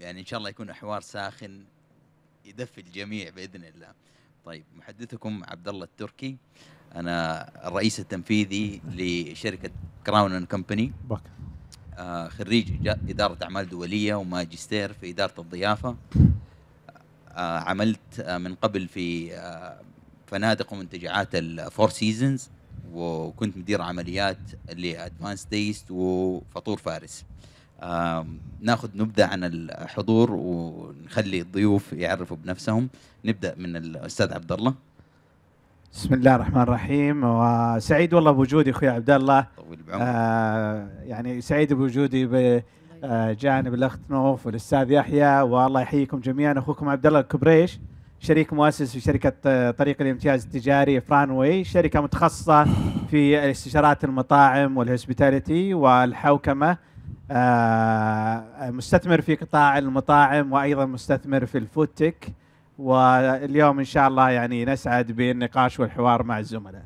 يعني ان شاء الله يكون حوار ساخن يدفي الجميع باذن الله طيب محدثكم عبد الله التركي انا الرئيس التنفيذي لشركه كراون اند كمباني خريج اداره اعمال دوليه وماجستير في اداره الضيافه آه عملت آه من قبل في آه فنادق ومنتجعات الفور سيزونز وكنت مدير عمليات لادفانس تيست وفطور فارس ناخذ نبدا عن الحضور ونخلي الضيوف يعرفوا بنفسهم نبدا من الاستاذ عبد الله بسم الله الرحمن الرحيم وسعيد والله بوجودي اخوي عبد الله طويل بعمرك آه يعني سعيد بوجودي بجانب آه، الاخت نوف والاستاذ يحيى والله يحييكم جميعا اخوكم عبد الله الكبريش شريك مؤسس في شركة آه، طريق الامتياز التجاري فرانوي شركة متخصصة في استشارات المطاعم والهوسبيتاليتي والحوكمة آه، مستثمر في قطاع المطاعم وايضا مستثمر في الفوتك واليوم ان شاء الله يعني نسعد بالنقاش والحوار مع الزملاء.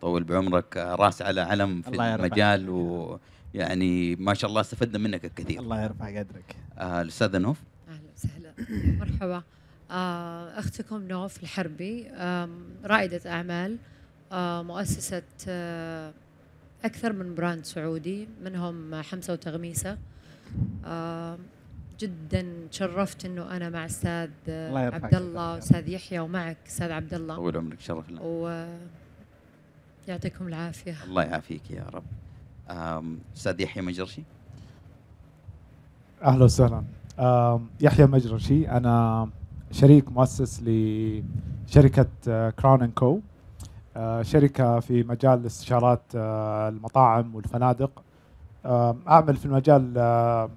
طول بعمرك راس على علم في الله المجال ويعني ما شاء الله استفدنا منك الكثير. الله يرفع قدرك. آه، الاستاذه نوف اهلا وسهلا مرحبا آه، اختكم نوف الحربي رائده اعمال مؤسسه أكثر من براند سعودي منهم حمسة وتغميسة آه جدا تشرفت انه انا مع استاذ عبد الله واستاذ يحيى ومعك استاذ عبد الله طول عمرك شرفنا و يعطيكم العافيه الله يعافيك يا رب استاذ يحيى مجرشي اهلا وسهلا يحيى مجرشي انا شريك مؤسس لشركه كراون اند كو آه، شركة في مجال استشارات آه، المطاعم والفنادق أعمل في المجال آه،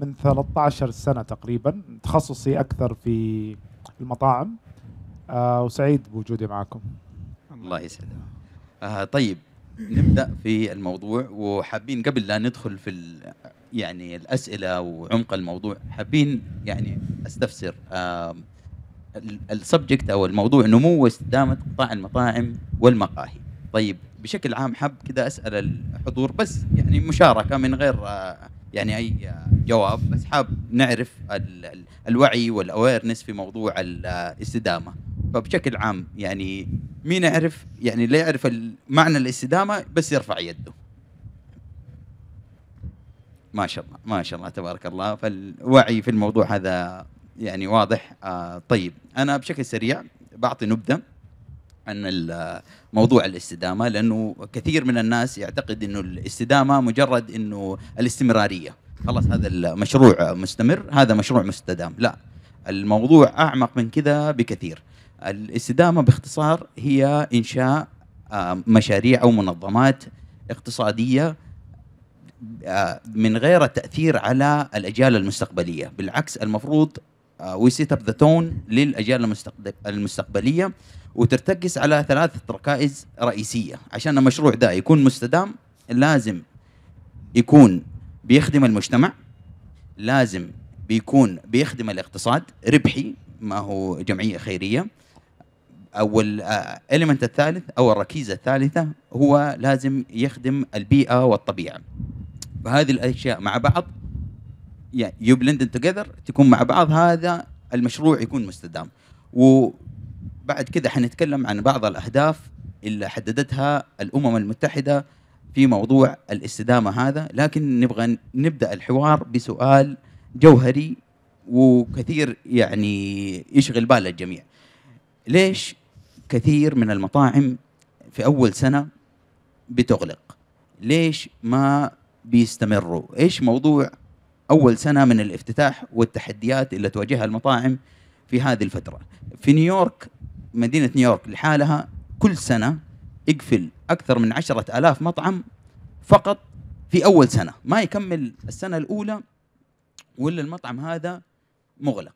من 13 سنة تقريبا تخصصي أكثر في المطاعم وسعيد بوجودي معكم الله يسعدك آه طيب نبدا في الموضوع وحابين قبل لا ندخل في يعني الاسئله وعمق الموضوع حابين يعني استفسر آه السبجكت او الموضوع نمو واستدامه قطاع المطاعم والمقاهي طيب بشكل عام حاب كذا اسال الحضور بس يعني مشاركه من غير آه، يعني اي آه، جواب بس حاب نعرف الوعي والاويرنس في موضوع آه، الاستدامه فبشكل عام يعني مين يعرف يعني لا يعرف معنى الاستدامه بس يرفع يده ما شاء الله ما شاء الله تبارك الله فالوعي في الموضوع هذا يعني واضح آه طيب انا بشكل سريع بعطي نبذه عن موضوع الاستدامه لانه كثير من الناس يعتقد انه الاستدامه مجرد انه الاستمراريه خلاص هذا المشروع مستمر هذا مشروع مستدام لا الموضوع اعمق من كذا بكثير الاستدامه باختصار هي انشاء آه، مشاريع او منظمات اقتصاديه آه، من غير التاثير على الاجيال المستقبليه بالعكس المفروض وي سيت اب ذا تون للاجيال المستقبليه وترتكز على ثلاث ركائز رئيسيه عشان المشروع ده يكون مستدام لازم يكون بيخدم المجتمع لازم بيكون بيخدم الاقتصاد ربحي ما هو جمعيه خيريه او الاليمنت آه، الثالث او الركيزه الثالثه هو لازم يخدم البيئه والطبيعه فهذه الاشياء مع بعض يعني يو بلند توجذر تكون مع بعض هذا المشروع يكون مستدام وبعد كذا حنتكلم عن بعض الاهداف اللي حددتها الامم المتحده في موضوع الاستدامه هذا لكن نبغى نبدا الحوار بسؤال جوهري وكثير يعني يشغل بال الجميع ليش كثير من المطاعم في اول سنه بتغلق ليش ما بيستمروا ايش موضوع اول سنه من الافتتاح والتحديات اللي تواجهها المطاعم في هذه الفتره في نيويورك مدينه نيويورك لحالها كل سنه يقفل اكثر من عشرة ألاف مطعم فقط في اول سنه ما يكمل السنه الاولى ولا المطعم هذا مغلق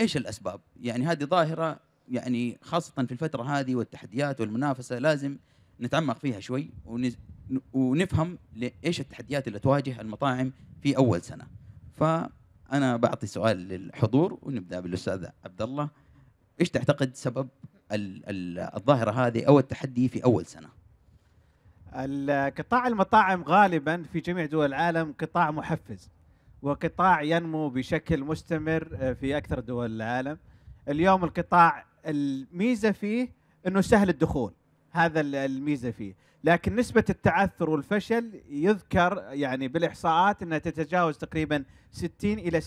ايش الاسباب يعني هذه ظاهره يعني خاصه في الفتره هذه والتحديات والمنافسه لازم نتعمق فيها شوي ونفهم ايش التحديات اللي تواجه المطاعم في اول سنه فانا بعطي سؤال للحضور ونبدا بالاستاذ عبد الله ايش تعتقد سبب الظاهره هذه او التحدي في اول سنه؟ قطاع المطاعم غالبا في جميع دول العالم قطاع محفز وقطاع ينمو بشكل مستمر آه، في اكثر دول العالم. اليوم القطاع الميزه فيه انه سهل الدخول هذا الميزه فيه لكن نسبة التعثر والفشل يذكر يعني بالإحصاءات أنها تتجاوز تقريبا 60 إلى 70%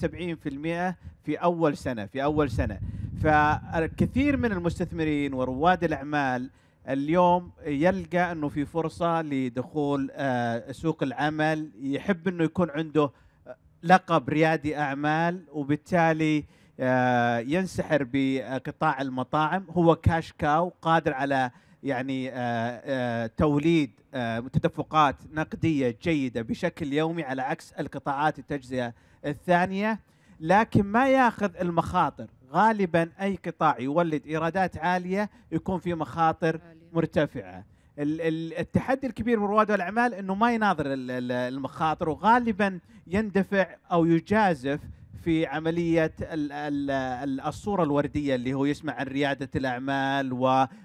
في أول سنة في أول سنة فالكثير من المستثمرين ورواد الأعمال اليوم يلقى أنه في فرصة لدخول آه، سوق العمل يحب أنه يكون عنده لقب ريادي أعمال وبالتالي آه، ينسحر بقطاع المطاعم هو كاش كاو قادر على يعني آه، آه، توليد آه، تدفقات نقديه جيده بشكل يومي على عكس القطاعات التجزئه الثانيه لكن ما ياخذ المخاطر غالبا اي قطاع يولد ايرادات عاليه يكون في مخاطر مرتفعه التحدي الكبير من رواد الاعمال انه ما يناظر المخاطر وغالبا يندفع او يجازف في عملية الصورة الوردية اللي هو يسمع عن ريادة الأعمال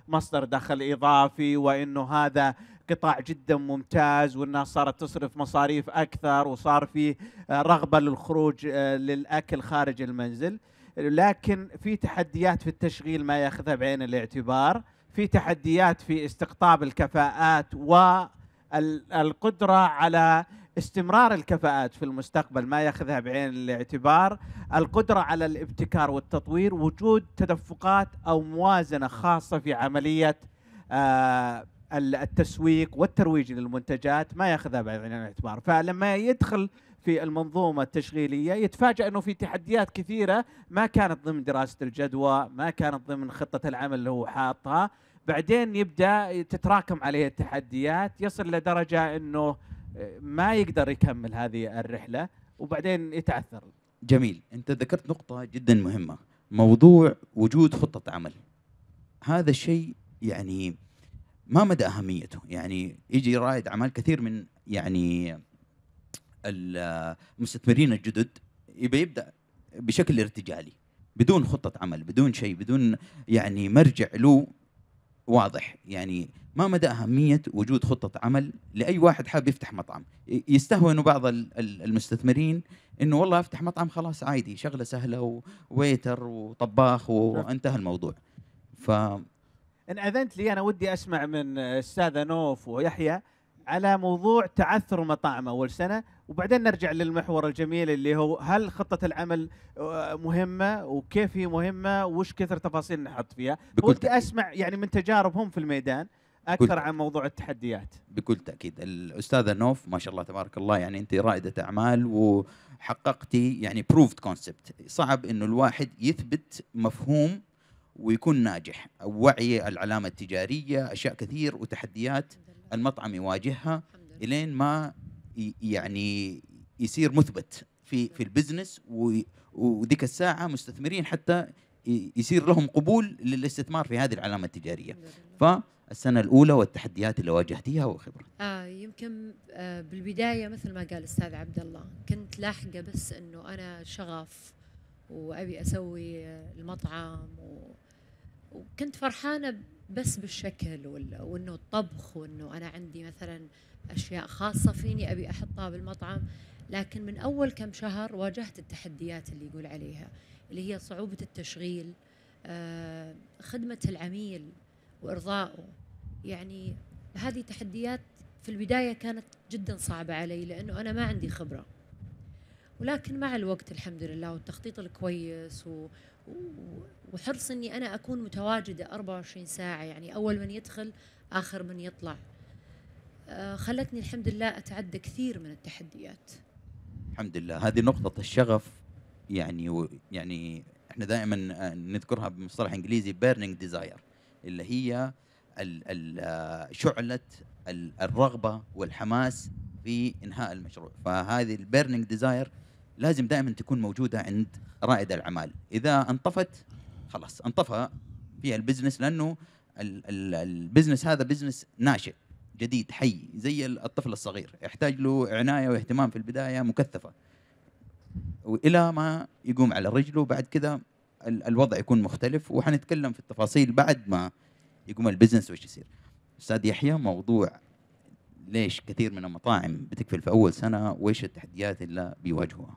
ومصدر دخل إضافي وأنه هذا قطاع جدا ممتاز والناس صارت تصرف مصاريف أكثر وصار في رغبة للخروج آه، للأكل خارج المنزل لكن في تحديات في التشغيل ما ياخذها بعين الاعتبار في تحديات في استقطاب الكفاءات والقدرة على استمرار الكفاءات في المستقبل ما ياخذها بعين الاعتبار القدرة على الابتكار والتطوير وجود تدفقات أو موازنة خاصة في عملية آه، التسويق والترويج للمنتجات ما ياخذها بعين الاعتبار فلما يدخل في المنظومة التشغيلية يتفاجأ أنه في تحديات كثيرة ما كانت ضمن دراسة الجدوى ما كانت ضمن خطة العمل اللي هو حاطها بعدين يبدأ تتراكم عليه التحديات يصل لدرجة أنه ما يقدر يكمل هذه الرحله وبعدين يتعثر جميل انت ذكرت نقطه جدا مهمه موضوع وجود خطه عمل هذا الشيء يعني ما مدى اهميته يعني يجي رائد اعمال كثير من يعني المستثمرين الجدد يبي يبدا بشكل ارتجالي بدون خطه عمل بدون شيء بدون يعني مرجع له واضح يعني ما مدى أهمية وجود خطة عمل لأي واحد حاب يفتح مطعم يستهون بعض المستثمرين أنه والله أفتح مطعم خلاص عادي شغلة سهلة وويتر وطباخ وانتهى الموضوع ف إن أذنت لي أنا ودي أسمع من أستاذ نوف ويحيى على موضوع تعثر مطاعم أول سنة وبعدين نرجع للمحور الجميل اللي هو هل خطه العمل آه، مهمه وكيف هي مهمه وش كثر تفاصيل نحط فيها ودي اسمع يعني من تجاربهم في الميدان اكثر عن موضوع التحديات بكل تاكيد الاستاذه نوف ما شاء الله تبارك الله يعني انت رائده اعمال وحققتي يعني proved كونسبت صعب انه الواحد يثبت مفهوم ويكون ناجح وعي العلامه التجاريه اشياء كثير وتحديات المطعم يواجهها الين ما يعني يصير مثبت في في البزنس وذيك الساعه مستثمرين حتى يصير لهم قبول للاستثمار في هذه العلامه التجاريه فالسنه الاولى والتحديات اللي واجهتيها وخبره آه يمكن آه بالبدايه مثل ما قال الاستاذ عبد الله كنت لاحقه بس انه انا شغف وابي اسوي آه، المطعم و... وكنت فرحانه بس بالشكل وال... وانه الطبخ وانه انا عندي مثلا أشياء خاصة فيني أبي أحطها بالمطعم لكن من أول كم شهر واجهت التحديات اللي يقول عليها اللي هي صعوبة التشغيل آه، خدمة العميل وإرضائه يعني هذه تحديات في البداية كانت جدا صعبة علي لأنه أنا ما عندي خبرة ولكن مع الوقت الحمد لله والتخطيط الكويس و... وحرص اني انا اكون متواجده 24 ساعه يعني اول من يدخل اخر من يطلع آه، خلتني الحمد لله أتعدى كثير من التحديات الحمد لله هذه نقطة الشغف يعني و يعني احنا دائما آه، نذكرها بمصطلح انجليزي بيرنينج ديزاير اللي هي آه، شعلة الرغبة والحماس في انهاء المشروع فهذه البيرنينج ديزاير لازم دائما تكون موجودة عند رائد الأعمال إذا انطفت خلاص انطفى فيها البزنس لأنه البزنس هذا بزنس ناشئ جديد حي زي الطفل الصغير يحتاج له عنايه واهتمام في البدايه مكثفه والى ما يقوم على رجله بعد كذا الوضع يكون مختلف وحنتكلم في التفاصيل بعد ما يقوم البزنس وش يصير استاذ يحيى موضوع ليش كثير من المطاعم بتقفل في اول سنه وايش التحديات اللي بيواجهوها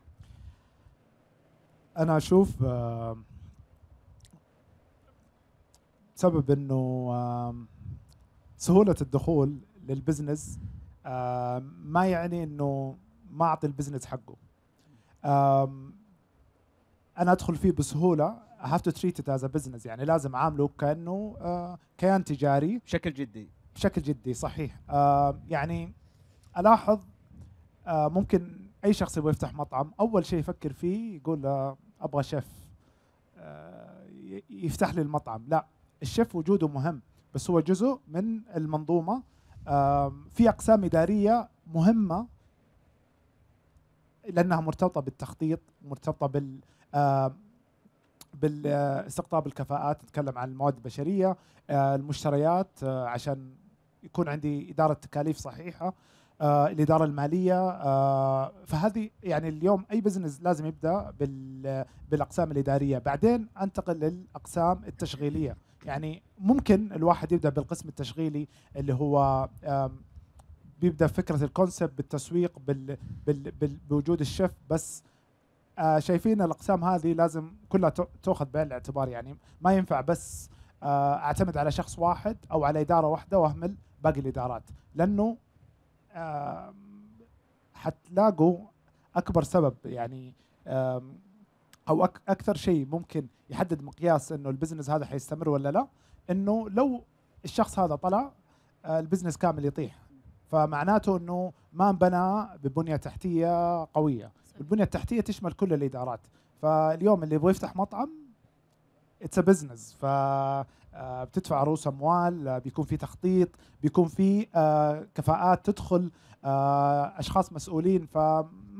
انا اشوف بسبب انه سهوله الدخول للبزنس ما يعني انه ما اعطي البزنس حقه انا ادخل فيه بسهوله I have to treat it as a business يعني لازم اعامله كانه كيان تجاري بشكل جدي بشكل جدي صحيح يعني الاحظ ممكن اي شخص يبغى يفتح مطعم اول شيء يفكر فيه يقول ابغى شيف يفتح لي المطعم لا الشيف وجوده مهم بس هو جزء من المنظومه في أقسام إدارية مهمة لأنها مرتبطة بالتخطيط مرتبطة بال بالاستقطاب الكفاءات نتكلم عن المواد البشرية آه، المشتريات آه، عشان يكون عندي إدارة تكاليف صحيحة آه، الاداره الماليه فهذه يعني اليوم اي بزنس لازم يبدا بالاقسام الاداريه بعدين انتقل للاقسام التشغيليه يعني ممكن الواحد يبدا بالقسم التشغيلي اللي هو بيبدا فكره الكونسبت بالتسويق بال بال بال بوجود الشيف بس آه شايفين الاقسام هذه لازم كلها تؤخذ بعين الاعتبار يعني ما ينفع بس آه اعتمد على شخص واحد او على اداره واحده واهمل باقي الادارات لانه آه حتلاقوا اكبر سبب يعني او أك اكثر شيء ممكن يحدد مقياس انه البزنس هذا حيستمر ولا لا انه لو الشخص هذا طلع آه، البزنس كامل يطيح فمعناته انه ما انبنى ببنيه تحتيه قويه البنيه التحتيه تشمل كل الادارات فاليوم اللي يبغى يفتح مطعم اتس ا بزنس ف آه، بتدفع رؤوس اموال آه، بيكون في تخطيط بيكون في كفاءات تدخل اشخاص مسؤولين ف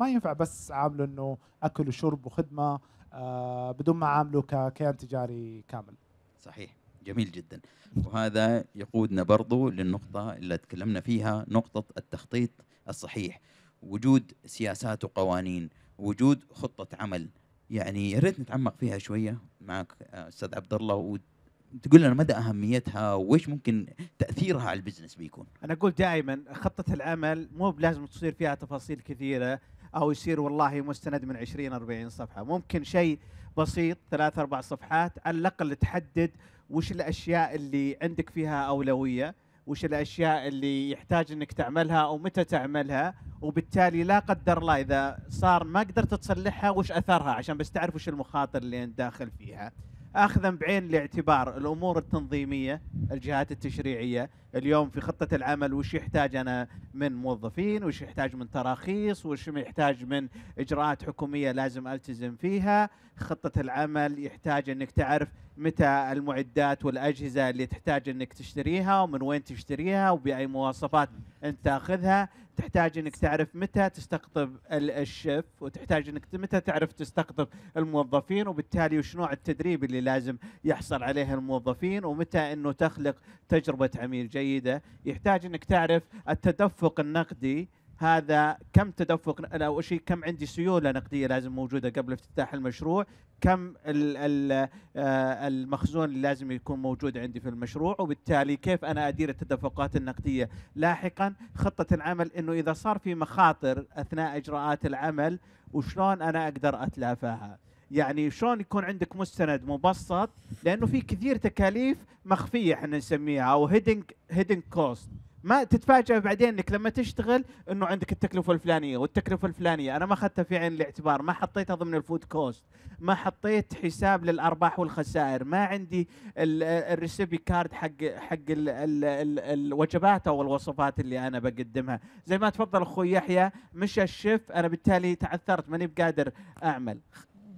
ما ينفع بس عامله انه اكل وشرب وخدمه آه بدون ما عامله ككيان تجاري كامل صحيح جميل جدا وهذا يقودنا برضو للنقطة اللي تكلمنا فيها نقطة التخطيط الصحيح وجود سياسات وقوانين وجود خطة عمل يعني يا ريت نتعمق فيها شوية معك آه، أستاذ عبد الله وتقول لنا مدى أهميتها وإيش ممكن تأثيرها على البزنس بيكون أنا أقول دائما خطة العمل مو بلازم تصير فيها تفاصيل كثيرة أو يصير والله مستند من 20 40 صفحة ممكن شيء بسيط ثلاث أربع صفحات على الأقل تحدد وش الأشياء اللي عندك فيها أولوية وش الأشياء اللي يحتاج أنك تعملها أو متى تعملها وبالتالي لا قدر الله إذا صار ما قدرت تصلحها وش أثرها عشان بس تعرف وش المخاطر اللي أنت داخل فيها اخذا بعين الاعتبار الامور التنظيميه الجهات التشريعيه اليوم في خطه العمل وش يحتاج انا من موظفين وش يحتاج من تراخيص وش يحتاج من اجراءات حكوميه لازم التزم فيها خطه العمل يحتاج انك تعرف متى المعدات والاجهزه اللي تحتاج انك تشتريها ومن وين تشتريها وباي مواصفات انت تاخذها تحتاج انك تعرف متى تستقطب الشيف وتحتاج انك متى تعرف تستقطب الموظفين وبالتالي وش نوع التدريب اللي لازم يحصل عليه الموظفين ومتى انه تخلق تجربه عميل جيد جيده يحتاج انك تعرف التدفق النقدي هذا كم تدفق انا اول شيء كم عندي سيوله نقديه لازم موجوده قبل افتتاح المشروع كم الـ الـ آه المخزون اللي لازم يكون موجود عندي في المشروع وبالتالي كيف انا ادير التدفقات النقديه لاحقا خطه العمل انه اذا صار في مخاطر اثناء اجراءات العمل وشلون انا اقدر اتلافاها يعني شلون يكون عندك مستند مبسط لانه في كثير تكاليف مخفيه احنا نسميها او هيدنج هيدنج كوست ما تتفاجئ بعدين انك لما تشتغل انه عندك التكلفه الفلانيه والتكلفه الفلانيه انا ما اخذتها في عين الاعتبار ما حطيتها ضمن الفود كوست ما حطيت حساب للارباح والخسائر ما عندي الريسيبي كارد حق حق الـ الـ الـ الوجبات او الوصفات اللي انا بقدمها زي ما تفضل اخوي يحيى مش الشيف انا بالتالي تعثرت ماني بقادر اعمل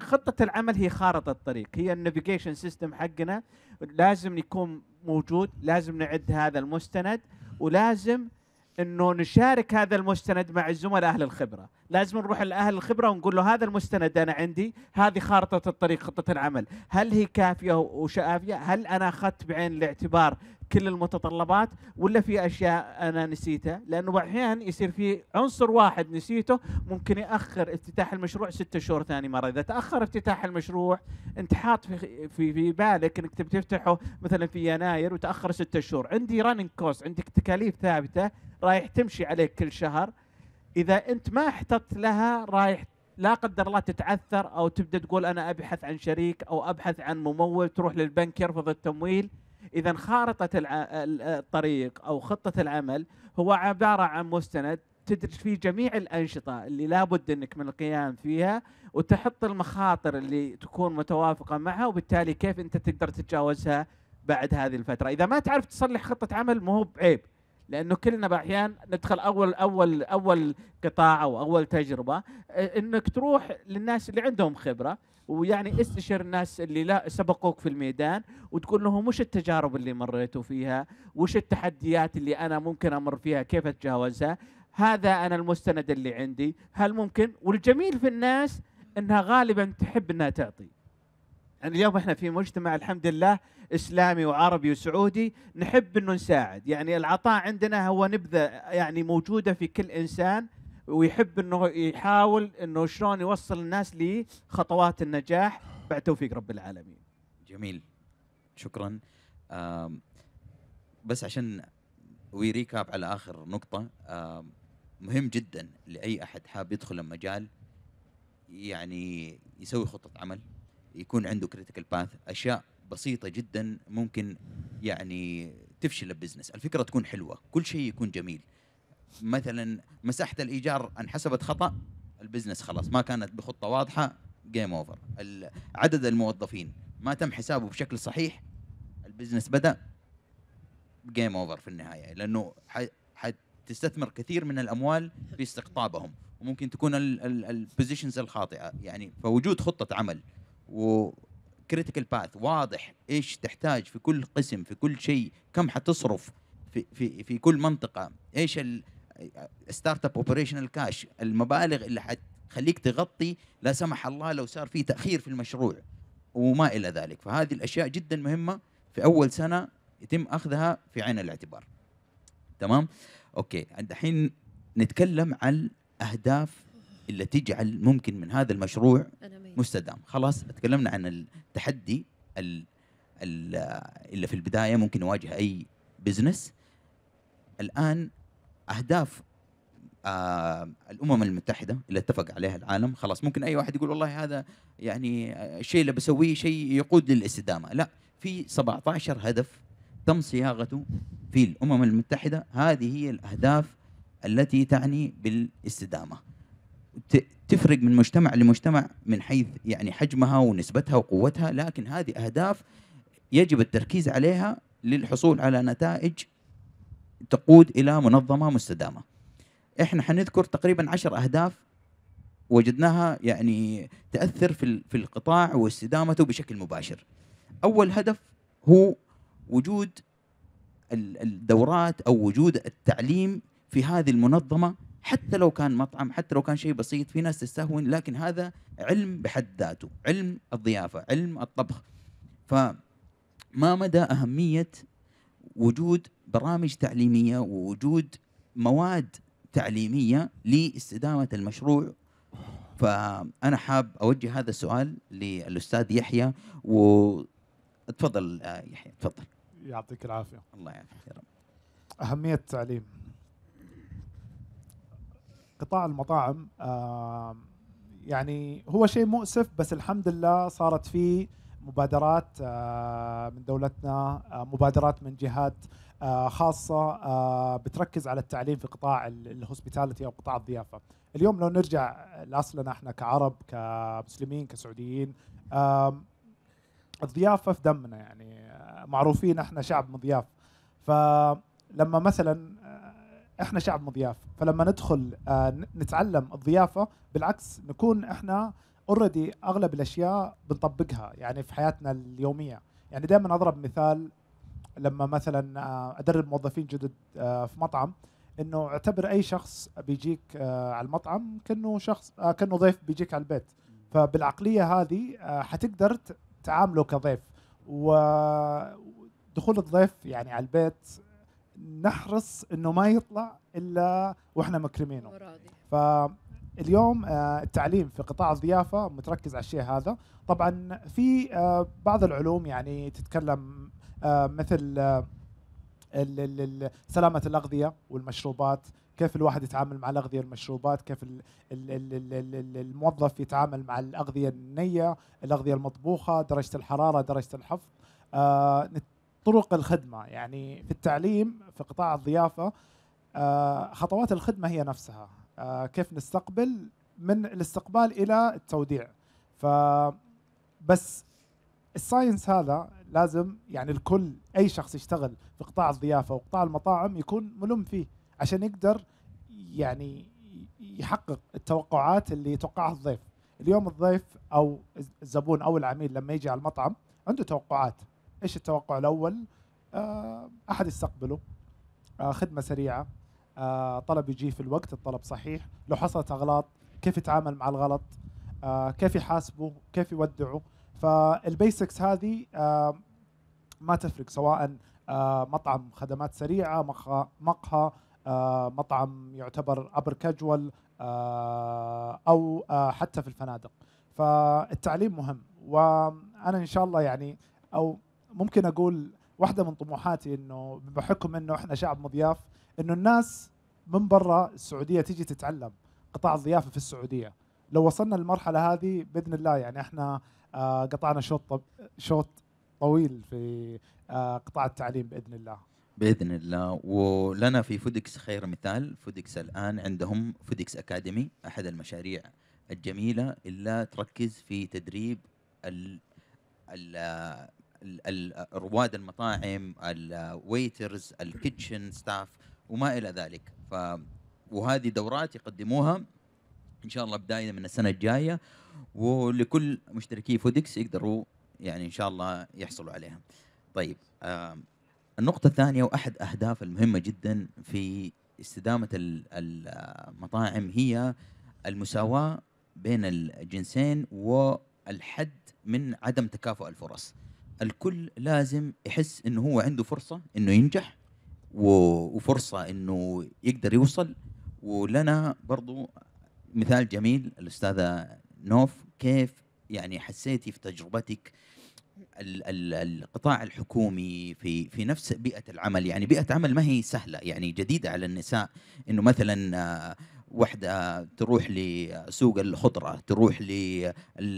خطه العمل هي خارطه الطريق هي النافيجيشن سيستم حقنا لازم يكون موجود لازم نعد هذا المستند ولازم انه نشارك هذا المستند مع الزملاء اهل الخبره، لازم نروح لاهل الخبره ونقول له هذا المستند انا عندي، هذه خارطه الطريق خطه العمل، هل هي كافيه وشافيه؟ هل انا اخذت بعين الاعتبار كل المتطلبات ولا في اشياء انا نسيتها لانه احيانا يصير في عنصر واحد نسيته ممكن ياخر افتتاح المشروع ستة شهور ثاني مره اذا تاخر افتتاح المشروع انت حاط في في, في بالك انك تبي تفتحه مثلا في يناير وتاخر ستة شهور عندي رننج كوست عندك تكاليف ثابته رايح تمشي عليك كل شهر اذا انت ما احتطت لها رايح لا قدر الله تتعثر او تبدا تقول انا ابحث عن شريك او ابحث عن ممول تروح للبنك يرفض التمويل اذا خارطه الطريق او خطه العمل هو عباره عن مستند تدرج فيه جميع الانشطه اللي لابد انك من القيام فيها وتحط المخاطر اللي تكون متوافقه معها وبالتالي كيف انت تقدر تتجاوزها بعد هذه الفتره اذا ما تعرف تصلح خطه عمل مو بعيب لانه كلنا باحيان ندخل اول اول اول قطاع او اول تجربه آه، انك تروح للناس اللي عندهم خبره ويعني استشر الناس اللي لا سبقوك في الميدان وتقول لهم وش التجارب اللي مريتوا فيها وش التحديات اللي انا ممكن امر فيها كيف اتجاوزها هذا انا المستند اللي عندي هل ممكن والجميل في الناس انها غالبا تحب انها تعطي اليوم احنا في مجتمع الحمد لله اسلامي وعربي وسعودي نحب انه نساعد يعني العطاء عندنا هو نبذه يعني موجوده في كل انسان ويحب انه يحاول انه شلون يوصل الناس لخطوات النجاح بعد توفيق رب العالمين. جميل شكرا بس عشان ويريكاب على اخر نقطه مهم جدا لاي احد حاب يدخل المجال يعني يسوي خطه عمل يكون عنده كريتيكال باث اشياء بسيطه جدا ممكن يعني تفشل البزنس الفكره تكون حلوه كل شيء يكون جميل مثلا مساحه الايجار انحسبت خطا البزنس خلاص ما كانت بخطه واضحه جيم اوفر عدد الموظفين ما تم حسابه بشكل صحيح البزنس بدا جيم اوفر في النهايه لانه حتستثمر كثير من الاموال في استقطابهم وممكن تكون البوزيشنز الخاطئه يعني فوجود خطه عمل وكريتيكال باث واضح ايش تحتاج في كل قسم في كل شيء كم حتصرف في في في كل منطقه ايش الستارت اب اوبريشنال كاش المبالغ اللي حتخليك تغطي لا سمح الله لو صار في تاخير في المشروع وما الى ذلك فهذه الاشياء جدا مهمه في اول سنه يتم اخذها في عين الاعتبار تمام اوكي الحين نتكلم عن اهداف اللي تجعل ممكن من هذا المشروع أنا مستدام خلاص تكلمنا عن التحدي اللي في البدايه ممكن يواجه اي بزنس الان اهداف آه الامم المتحده اللي اتفق عليها العالم خلاص ممكن اي واحد يقول والله هذا يعني الشيء آه، اللي بسويه شيء يقود للاستدامه لا في 17 هدف تم صياغته في الامم المتحده هذه هي الاهداف التي تعني بالاستدامه تفرق من مجتمع لمجتمع من حيث يعني حجمها ونسبتها وقوتها لكن هذه اهداف يجب التركيز عليها للحصول على نتائج تقود الى منظمه مستدامه. احنا حنذكر تقريبا عشر اهداف وجدناها يعني تاثر في في القطاع واستدامته بشكل مباشر. اول هدف هو وجود الدورات او وجود التعليم في هذه المنظمه حتى لو كان مطعم حتى لو كان شيء بسيط في ناس تستهون لكن هذا علم بحد ذاته علم الضيافة علم الطبخ فما مدى أهمية وجود برامج تعليمية ووجود مواد تعليمية لاستدامة المشروع فأنا حاب أوجه هذا السؤال للأستاذ يحيى و تفضل آه، يحيى تفضل يعطيك العافية الله يعافيك يا رب أهمية التعليم قطاع المطاعم يعني هو شيء مؤسف بس الحمد لله صارت فيه مبادرات من دولتنا مبادرات من جهات خاصة بتركز على التعليم في قطاع الهوسبيتاليتي أو قطاع الضيافة اليوم لو نرجع لأصلنا احنا كعرب كمسلمين كسعوديين الضيافة في دمنا يعني معروفين احنا شعب مضياف فلما مثلا احنا شعب مضياف فلما ندخل آه، نتعلم الضيافه بالعكس نكون احنا اوريدي اغلب الاشياء بنطبقها يعني في حياتنا اليوميه يعني دائما اضرب مثال لما مثلا آه، ادرب موظفين جدد آه، في مطعم انه اعتبر اي شخص بيجيك على المطعم كانه شخص كانه ضيف بيجيك على البيت فبالعقليه هذه حتقدر تعامله كضيف ودخول الضيف يعني على البيت نحرص انه ما يطلع الا واحنا مكرمينه فاليوم آه، التعليم في قطاع الضيافه متركز على الشيء هذا طبعا في آه، بعض العلوم يعني تتكلم آه، مثل سلامة الأغذية والمشروبات كيف الواحد يتعامل مع الأغذية والمشروبات كيف الموظف يتعامل مع الأغذية النية الأغذية المطبوخة درجة الحرارة درجة الحفظ طرق الخدمه يعني في التعليم في قطاع الضيافه آه، خطوات الخدمه هي نفسها آه، كيف نستقبل من الاستقبال الى التوديع ف بس الساينس هذا لازم يعني الكل اي شخص يشتغل في قطاع الضيافه وقطاع المطاعم يكون ملم فيه عشان يقدر يعني يحقق التوقعات اللي يتوقعها الضيف اليوم الضيف او الزبون او العميل لما يجي على المطعم عنده توقعات ايش التوقع الاول؟ آه، احد يستقبله آه، خدمه سريعه آه، طلب يجي في الوقت الطلب صحيح لو حصلت اغلاط كيف يتعامل مع الغلط كيف يحاسبه كيف يودعه فالبيسكس هذه ما تفرق سواء مطعم خدمات سريعه مقهى, مقهى مطعم يعتبر ابر كاجوال او حتى في الفنادق فالتعليم مهم وانا ان شاء الله يعني او ممكن اقول واحده من طموحاتي انه بحكم انه احنا شعب مضياف انه الناس من برا السعوديه تيجي تتعلم قطاع الضيافه في السعوديه لو وصلنا للمرحله هذه باذن الله يعني احنا آه قطعنا شوط طب شوط طويل في آه قطاع التعليم باذن الله باذن الله ولنا في فودكس خير مثال فودكس الان عندهم فودكس اكاديمي احد المشاريع الجميله الا تركز في تدريب ال ال رواد المطاعم الويترز الكيتشن ستاف وما الى ذلك ف وهذه دورات يقدموها ان شاء الله بدايه من السنه الجايه ولكل مشتركي فودكس يقدروا يعني ان شاء الله يحصلوا عليها. طيب النقطه الثانيه واحد اهداف المهمه جدا في استدامه المطاعم هي المساواه بين الجنسين والحد من عدم تكافؤ الفرص. الكل لازم يحس انه هو عنده فرصه انه ينجح وفرصه انه يقدر يوصل ولنا برضو مثال جميل الاستاذه نوف كيف يعني حسيتي في تجربتك ال ال القطاع الحكومي في في نفس بيئه العمل يعني بيئه عمل ما هي سهله يعني جديده على النساء انه مثلا آه، وحده تروح لسوق الخضره تروح ل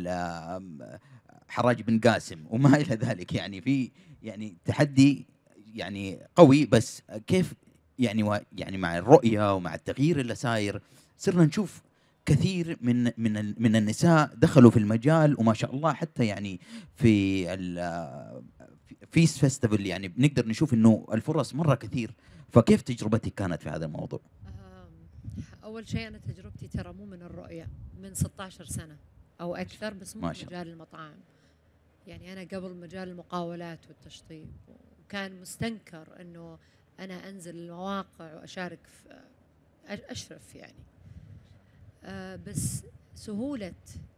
آه، حراج بن قاسم وما الى ذلك يعني في يعني تحدي يعني قوي بس كيف يعني يعني مع الرؤيه ومع التغيير اللي صاير صرنا نشوف كثير من من من النساء دخلوا في المجال وما شاء الله حتى يعني في فيس فيستيفال يعني بنقدر نشوف انه الفرص مره كثير فكيف تجربتك كانت في هذا الموضوع؟ اول شيء انا تجربتي ترى مو من الرؤيه من 16 سنه او اكثر بس مو مجال المطاعم يعني أنا قبل مجال المقاولات والتشطيب وكان مستنكر أنه أنا أنزل المواقع وأشارك في أشرف يعني آه، بس سهولة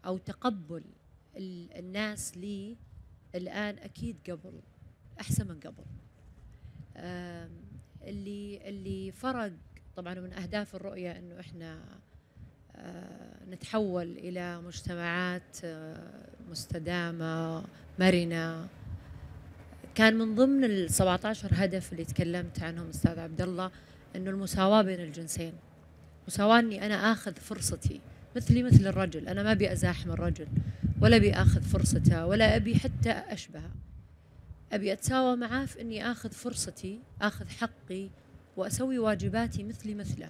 أو تقبل الناس لي الآن أكيد قبل أحسن من قبل اللي اللي فرق طبعا من أهداف الرؤية أنه إحنا آه، نتحول إلى مجتمعات آه، مستدامة مرنة كان من ضمن ال 17 هدف اللي تكلمت عنهم استاذ عبد الله انه المساواة بين الجنسين مساواة اني انا اخذ فرصتي مثلي مثل الرجل انا ما ابي ازاحم الرجل ولا ابي اخذ فرصته ولا ابي حتى اشبهه ابي اتساوى معاه في اني اخذ فرصتي اخذ حقي واسوي واجباتي مثلي مثله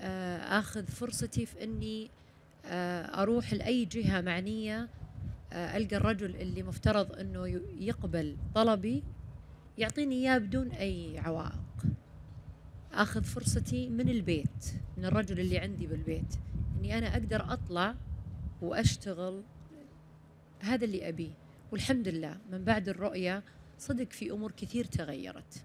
آه، اخذ فرصتي في اني آه، اروح لاي جهه معنيه آه، القى الرجل اللي مفترض انه يقبل طلبي يعطيني اياه بدون اي عوائق اخذ فرصتي من البيت من الرجل اللي عندي بالبيت اني انا اقدر اطلع واشتغل هذا اللي ابيه والحمد لله من بعد الرؤيه صدق في امور كثير تغيرت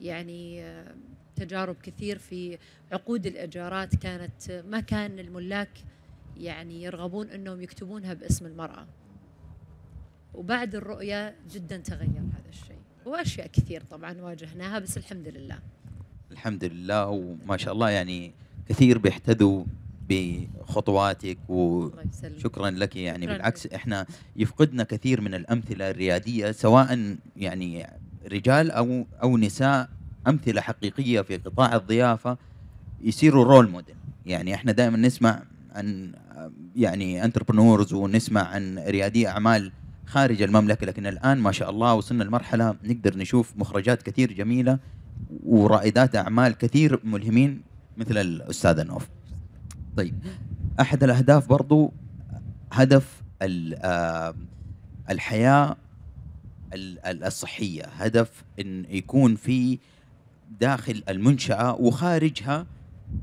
يعني آه، تجارب كثير في عقود الاجارات كانت ما كان الملاك يعني يرغبون انهم يكتبونها باسم المراه وبعد الرؤيه جدا تغير هذا الشيء واشياء كثير طبعا واجهناها بس الحمد لله الحمد لله وما شاء الله يعني كثير بيحتذوا بخطواتك وشكرا لك يعني بالعكس احنا يفقدنا كثير من الامثله الرياديه سواء يعني رجال او او نساء امثله حقيقيه في قطاع الضيافه يصيروا رول موديل يعني احنا دائما نسمع عن يعني انتربرنورز ونسمع عن ريادي اعمال خارج المملكه لكن الان ما شاء الله وصلنا لمرحله نقدر نشوف مخرجات كثير جميله ورائدات اعمال كثير ملهمين مثل الاستاذ نوف طيب احد الاهداف برضو هدف آه، الحياه الصحيه هدف ان يكون في داخل المنشاه وخارجها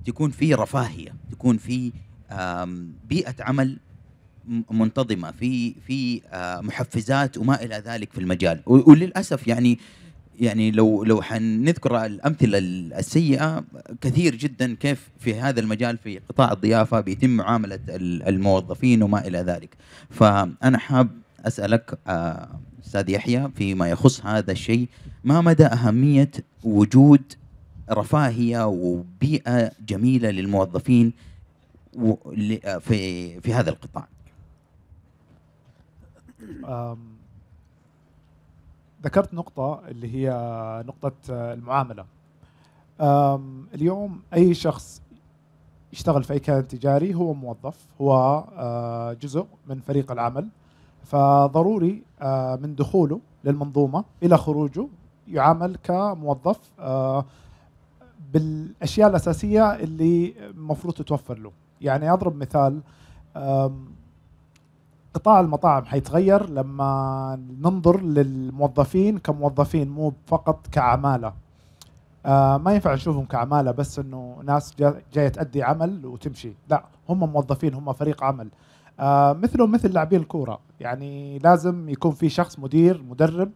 تكون في رفاهيه تكون في بيئه عمل منتظمه في في محفزات وما الى ذلك في المجال وللاسف يعني يعني لو لو حنذكر الامثله السيئه كثير جدا كيف في هذا المجال في قطاع الضيافه بيتم معامله الموظفين وما الى ذلك فانا حاب اسالك استاذ يحيى فيما يخص هذا الشيء ما مدى اهميه وجود رفاهيه وبيئه جميله للموظفين في في هذا القطاع ذكرت نقطة اللي هي نقطة المعاملة اليوم أي شخص يشتغل في أي كيان تجاري هو موظف هو جزء من فريق العمل فضروري من دخوله للمنظومة إلى خروجه يعامل كموظف بالأشياء الأساسية اللي المفروض تتوفر له يعني اضرب مثال قطاع المطاعم حيتغير لما ننظر للموظفين كموظفين مو فقط كعماله آه ما ينفع نشوفهم كعماله بس انه ناس جايه تادي عمل وتمشي لا هم موظفين هم فريق عمل آه مثلهم مثل لاعبين الكوره يعني لازم يكون في شخص مدير مدرب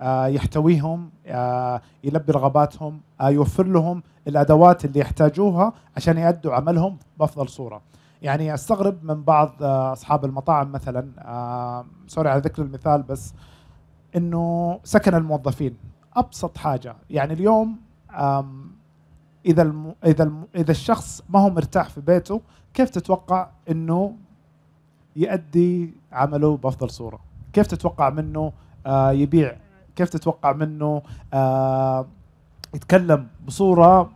آه، يحتويهم آه، يلبي رغباتهم آه، يوفر لهم الادوات اللي يحتاجوها عشان يأدوا عملهم بافضل صوره يعني استغرب من بعض اصحاب المطاعم مثلا سوري على ذكر المثال بس انه سكن الموظفين ابسط حاجه يعني اليوم اذا الم اذا الم اذا الشخص ما هو مرتاح في بيته كيف تتوقع انه يؤدي عمله بافضل صوره كيف تتوقع منه يبيع كيف تتوقع منه آه يتكلم بصوره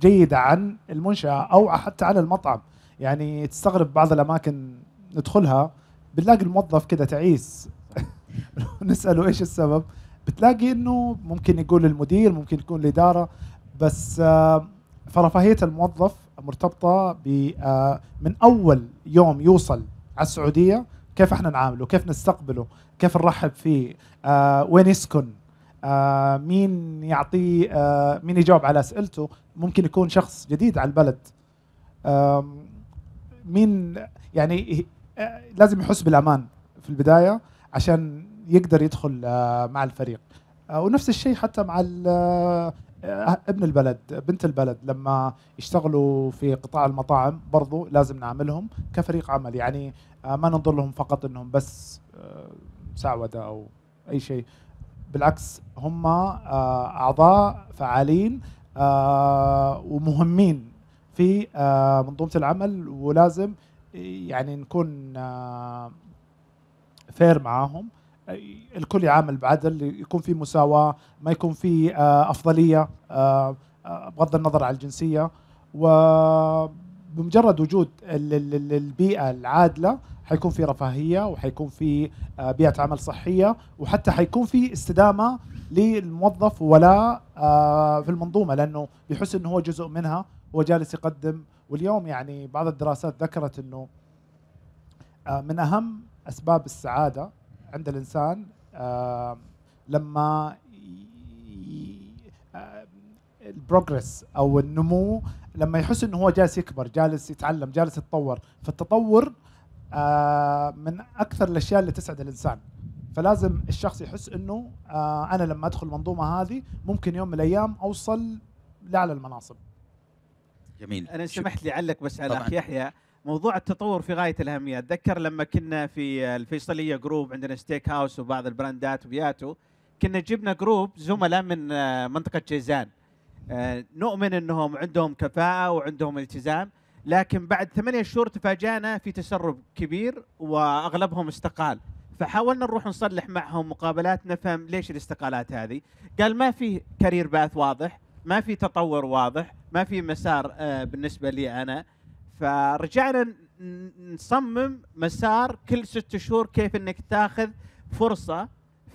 جيده عن المنشاه او حتى عن المطعم يعني تستغرب بعض الاماكن ندخلها بنلاقي الموظف كده تعيس نساله ايش السبب بتلاقي انه ممكن يقول للمدير ممكن يكون الاداره بس آه فرفاهيه الموظف مرتبطه آه من اول يوم يوصل على السعوديه كيف احنا نعامله كيف نستقبله كيف نرحب فيه آه وين يسكن آه مين يعطيه آه مين يجاوب على اسئلته ممكن يكون شخص جديد على البلد آه مين يعني آه لازم يحس بالامان في البدايه عشان يقدر يدخل آه مع الفريق آه ونفس الشيء حتى مع آه، آه، ابن البلد بنت البلد لما يشتغلوا في قطاع المطاعم برضو لازم نعاملهم كفريق عمل يعني آه، ما ننظر لهم فقط انهم بس آه، سعوده او اي شيء بالعكس هم اعضاء فعالين ومهمين في منظومه العمل ولازم يعني نكون فير معاهم الكل يعامل بعدل يكون في مساواة ما يكون في آه، أفضلية آه، آه، بغض النظر عن الجنسية وبمجرد وجود البيئة العادلة حيكون في رفاهية وحيكون في بيئة عمل صحية وحتى حيكون في استدامة للموظف ولا في المنظومة لأنه يحس أنه هو جزء منها هو جالس يقدم واليوم يعني بعض الدراسات ذكرت أنه من أهم أسباب السعادة عند الانسان لما البروجرس او النمو لما يحس انه هو جالس يكبر جالس يتعلم جالس يتطور فالتطور من اكثر الاشياء اللي تسعد الانسان فلازم الشخص يحس انه آه، انا لما ادخل المنظومه هذه ممكن يوم من الايام اوصل لاعلى المناصب جميل انا سمحت لي اعلق بس على اخ يحيى موضوع التطور في غايه الاهميه اتذكر لما كنا في الفيصليه جروب عندنا ستيك هاوس وبعض البراندات وبياتو كنا جبنا جروب زملاء من منطقه جيزان آه، نؤمن انهم عندهم كفاءه وعندهم التزام لكن بعد ثمانية شهور تفاجأنا في تسرب كبير واغلبهم استقال فحاولنا نروح نصلح معهم مقابلات نفهم ليش الاستقالات هذه قال ما في كارير باث واضح ما في تطور واضح ما في مسار آه، بالنسبه لي انا فرجعنا نصمم مسار كل ست شهور كيف انك تاخذ فرصه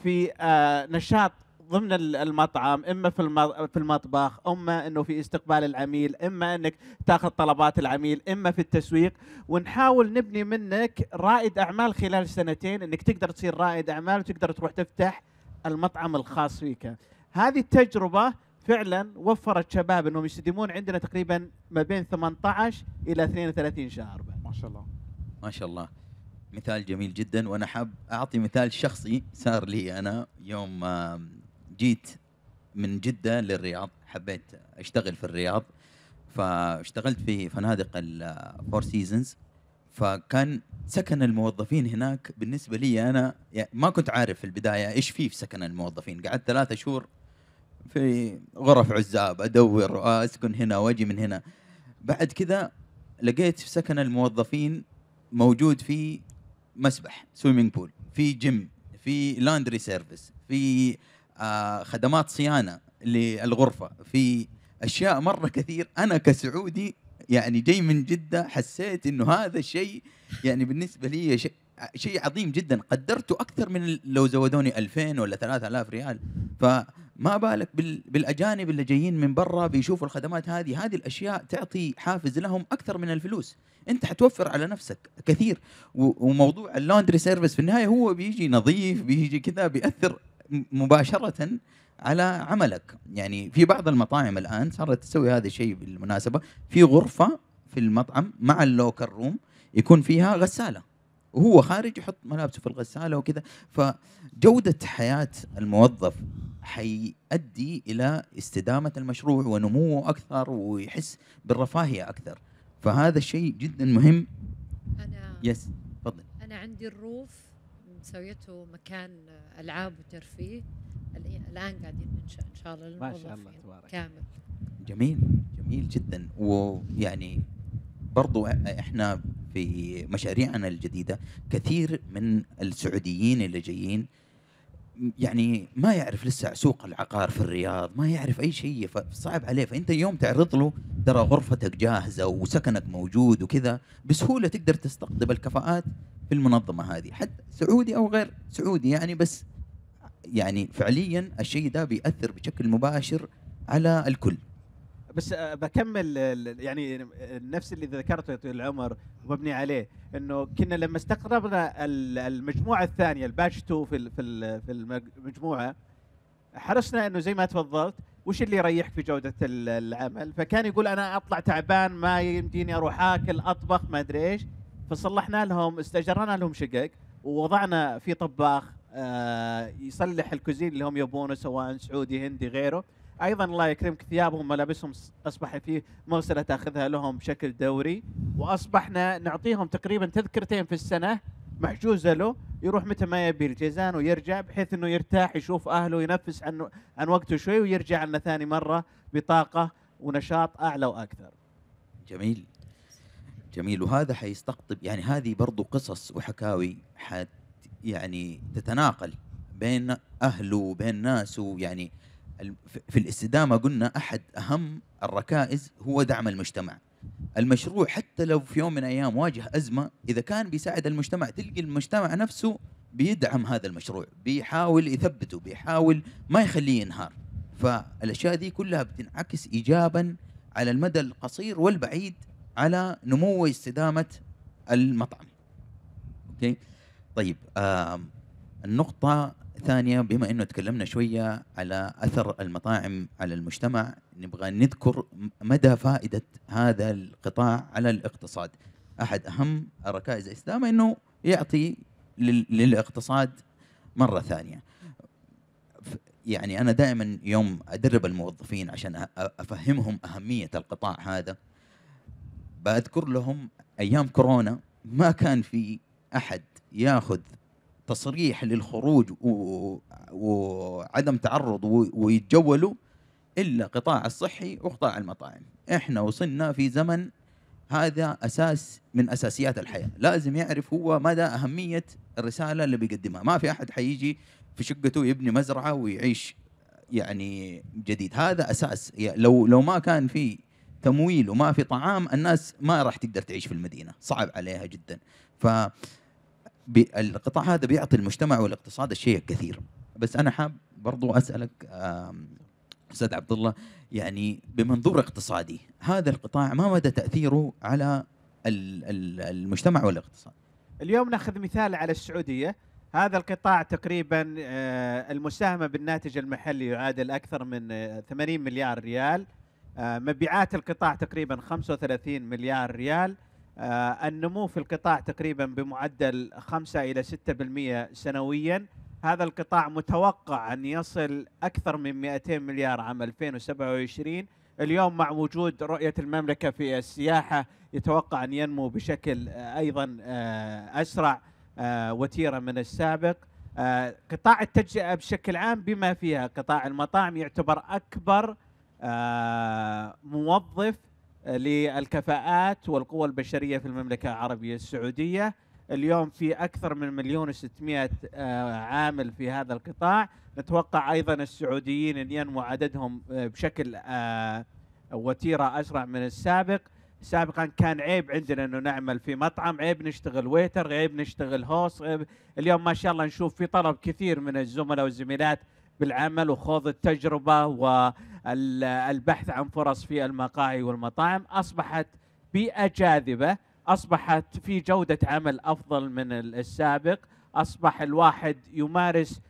في آه، نشاط ضمن المطعم اما في في المطبخ اما انه في استقبال العميل اما انك تاخذ طلبات العميل اما في التسويق ونحاول نبني منك رائد اعمال خلال سنتين انك تقدر تصير رائد اعمال وتقدر تروح تفتح المطعم الخاص فيك هذه التجربه فعلا وفرت شباب انهم يستديمون عندنا تقريبا ما بين 18 الى 32 شهر بعد. ما شاء الله ما شاء الله مثال جميل جدا وانا حاب اعطي مثال شخصي صار لي انا يوم جيت من جده للرياض حبيت اشتغل في الرياض فاشتغلت في فنادق الفور سيزونز آه، فكان سكن الموظفين هناك بالنسبه لي انا يعني ما كنت عارف في البدايه ايش فيه في سكن الموظفين قعدت ثلاثة شهور في غرف عزاب ادور واسكن آه، هنا واجي من هنا بعد كذا لقيت في سكن الموظفين موجود في مسبح سويمنج بول في جيم في لاندري سيرفيس في آه خدمات صيانه للغرفه في اشياء مره كثير انا كسعودي يعني جاي من جده حسيت انه هذا الشيء يعني بالنسبه لي شيء شيء عظيم جدا قدرته اكثر من لو زودوني 2000 ولا 3000 ريال فما بالك بالاجانب اللي جايين من برا بيشوفوا الخدمات هذه هذه الاشياء تعطي حافز لهم اكثر من الفلوس انت حتوفر على نفسك كثير وموضوع اللوندري سيرفيس في النهايه هو بيجي نظيف بيجي كذا بياثر مباشره على عملك يعني في بعض المطاعم الان صارت تسوي هذا الشيء بالمناسبه في غرفه في المطعم مع اللوكر روم يكون فيها غساله وهو خارج يحط ملابسه في الغساله وكذا فجوده حياه الموظف حيؤدي الى استدامه المشروع ونموه اكثر ويحس بالرفاهيه اكثر فهذا الشيء جدا مهم انا يس تفضل انا عندي الروف مسويته مكان العاب وترفيه الان قاعدين ننشا ان شاء الله ما شاء الله تبارك كامل جميل جميل جدا ويعني برضو احنا في مشاريعنا الجديده كثير من السعوديين اللي جايين يعني ما يعرف لسه سوق العقار في الرياض ما يعرف اي شيء فصعب عليه فانت يوم تعرض له ترى غرفتك جاهزه وسكنك موجود وكذا بسهوله تقدر تستقطب الكفاءات في المنظمه هذه حتى سعودي او غير سعودي يعني بس يعني فعليا الشيء ده بيأثر بشكل مباشر على الكل بس آه، بكمل يعني نفس اللي ذكرته يا طويل العمر وابني عليه انه كنا لما استقربنا المجموعه الثانيه الباتش 2 في في المجموعه حرصنا انه زي ما تفضلت وش اللي يريحك في جوده العمل فكان يقول انا اطلع تعبان ما يمديني اروح اكل اطبخ ما ادري ايش فصلحنا لهم استاجرنا لهم شقق ووضعنا في طباخ آه، يصلح الكوزين اللي هم يبونه سواء سعودي هندي غيره ايضا الله يكرمك ثيابهم وملابسهم اصبح في مرسله تاخذها لهم بشكل دوري واصبحنا نعطيهم تقريبا تذكرتين في السنه محجوزه له يروح متى ما يبي الجيزان ويرجع بحيث انه يرتاح يشوف اهله ينفس عن عن وقته شوي ويرجع لنا ثاني مره بطاقه ونشاط اعلى واكثر. جميل جميل وهذا حيستقطب يعني هذه برضو قصص وحكاوي حت يعني تتناقل بين اهله وبين ناسه يعني في الاستدامه قلنا احد اهم الركائز هو دعم المجتمع المشروع حتى لو في يوم من الايام واجه ازمه اذا كان بيساعد المجتمع تلقي المجتمع نفسه بيدعم هذا المشروع بيحاول يثبته بيحاول ما يخليه ينهار فالاشياء دي كلها بتنعكس ايجابا على المدى القصير والبعيد على نمو واستدامه المطعم اوكي طيب آه النقطه ثانية بما أنه تكلمنا شوية على أثر المطاعم على المجتمع نبغى نذكر مدى فائدة هذا القطاع على الاقتصاد أحد أهم ركائز الاسلام أنه يعطي للاقتصاد مرة ثانية يعني أنا دائما يوم أدرب الموظفين عشان أفهمهم أهمية القطاع هذا بأذكر لهم أيام كورونا ما كان في أحد ياخذ تصريح للخروج وعدم تعرض ويتجولوا الا قطاع الصحي وقطاع المطاعم احنا وصلنا في زمن هذا اساس من اساسيات الحياه لازم يعرف هو مدى اهميه الرساله اللي بيقدمها ما في احد حيجي في شقته يبني مزرعه ويعيش يعني جديد هذا اساس لو لو ما كان في تمويل وما في طعام الناس ما راح تقدر تعيش في المدينه صعب عليها جدا ف القطاع هذا بيعطي المجتمع والاقتصاد الشيء الكثير بس انا حاب برضو اسالك استاذ عبد الله يعني بمنظور اقتصادي هذا القطاع ما مدى تاثيره على المجتمع والاقتصاد اليوم ناخذ مثال على السعوديه هذا القطاع تقريبا آه، المساهمه بالناتج المحلي يعادل اكثر من 80 آه، مليار ريال آه، مبيعات القطاع تقريبا 35 مليار ريال آه، النمو في القطاع تقريبا بمعدل 5 إلى 6% سنويا هذا القطاع متوقع أن يصل أكثر من 200 مليار عام 2027 اليوم مع وجود رؤية المملكة في السياحة يتوقع أن ينمو بشكل أيضا آه، أسرع آه، وتيرة من السابق قطاع التجزئة بشكل عام بما فيها قطاع المطاعم يعتبر أكبر موظف للكفاءات والقوى البشريه في المملكه العربيه السعوديه اليوم في اكثر من مليون و600 آه، عامل في هذا القطاع نتوقع ايضا السعوديين ان ينمو عددهم آه، بشكل آه، وتيره اسرع من السابق سابقا كان عيب عندنا انه نعمل في مطعم عيب نشتغل ويتر عيب نشتغل هوست اليوم ما شاء الله نشوف في طلب كثير من الزملاء والزميلات بالعمل وخوض التجربه والبحث عن فرص في المقاهي والمطاعم اصبحت بيئه جاذبه اصبحت في جوده عمل افضل من السابق اصبح الواحد يمارس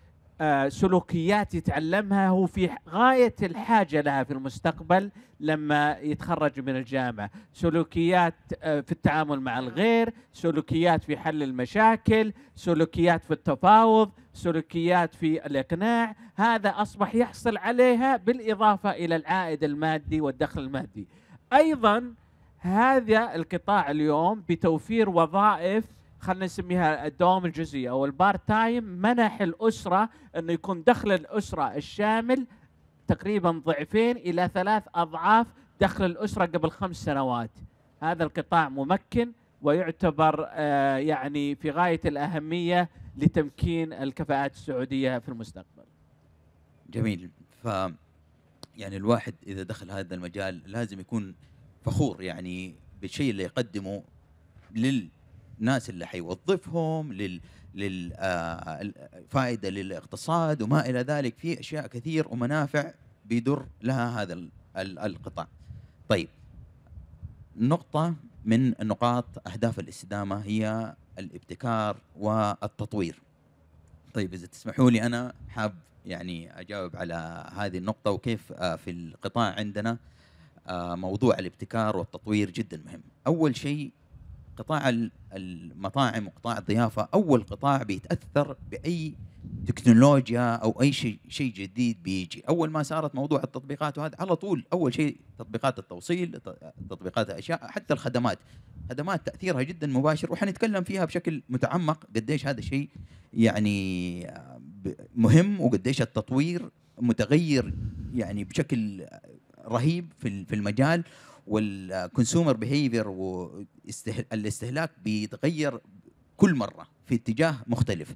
آه، سلوكيات يتعلمها هو في غاية الحاجة لها في المستقبل لما يتخرج من الجامعة سلوكيات آه، في التعامل مع الغير سلوكيات في حل المشاكل سلوكيات في التفاوض سلوكيات في الإقناع هذا أصبح يحصل عليها بالإضافة إلى العائد المادي والدخل المادي أيضا هذا القطاع اليوم بتوفير وظائف خلينا نسميها الدوام الجزئي او البارت تايم منح الاسره انه يكون دخل الاسره الشامل تقريبا ضعفين الى ثلاث اضعاف دخل الاسره قبل خمس سنوات. هذا القطاع ممكن ويعتبر آه، يعني في غايه الاهميه لتمكين الكفاءات السعوديه في المستقبل. جميل ف يعني الواحد اذا دخل هذا المجال لازم يكون فخور يعني بالشيء اللي يقدمه لل للناس اللي حيوظفهم لل للفائده آه، للاقتصاد وما الى ذلك في اشياء كثير ومنافع بيدر لها هذا القطاع. طيب نقطه من نقاط اهداف الاستدامه هي الابتكار والتطوير. طيب اذا تسمحوا لي انا حاب يعني اجاوب على هذه النقطه وكيف آه، في القطاع عندنا آه، موضوع الابتكار والتطوير جدا مهم. اول شيء قطاع المطاعم وقطاع الضيافه اول قطاع بيتاثر باي تكنولوجيا او اي شيء شيء جديد بيجي اول ما صارت موضوع التطبيقات وهذا على طول اول شيء تطبيقات التوصيل تطبيقات الاشياء حتى الخدمات خدمات تاثيرها جدا مباشر وحنتكلم فيها بشكل متعمق قديش هذا الشيء يعني مهم وقديش التطوير متغير يعني بشكل رهيب في المجال والكونسيومر بيهيفير والاستهلاك بيتغير كل مره في اتجاه مختلف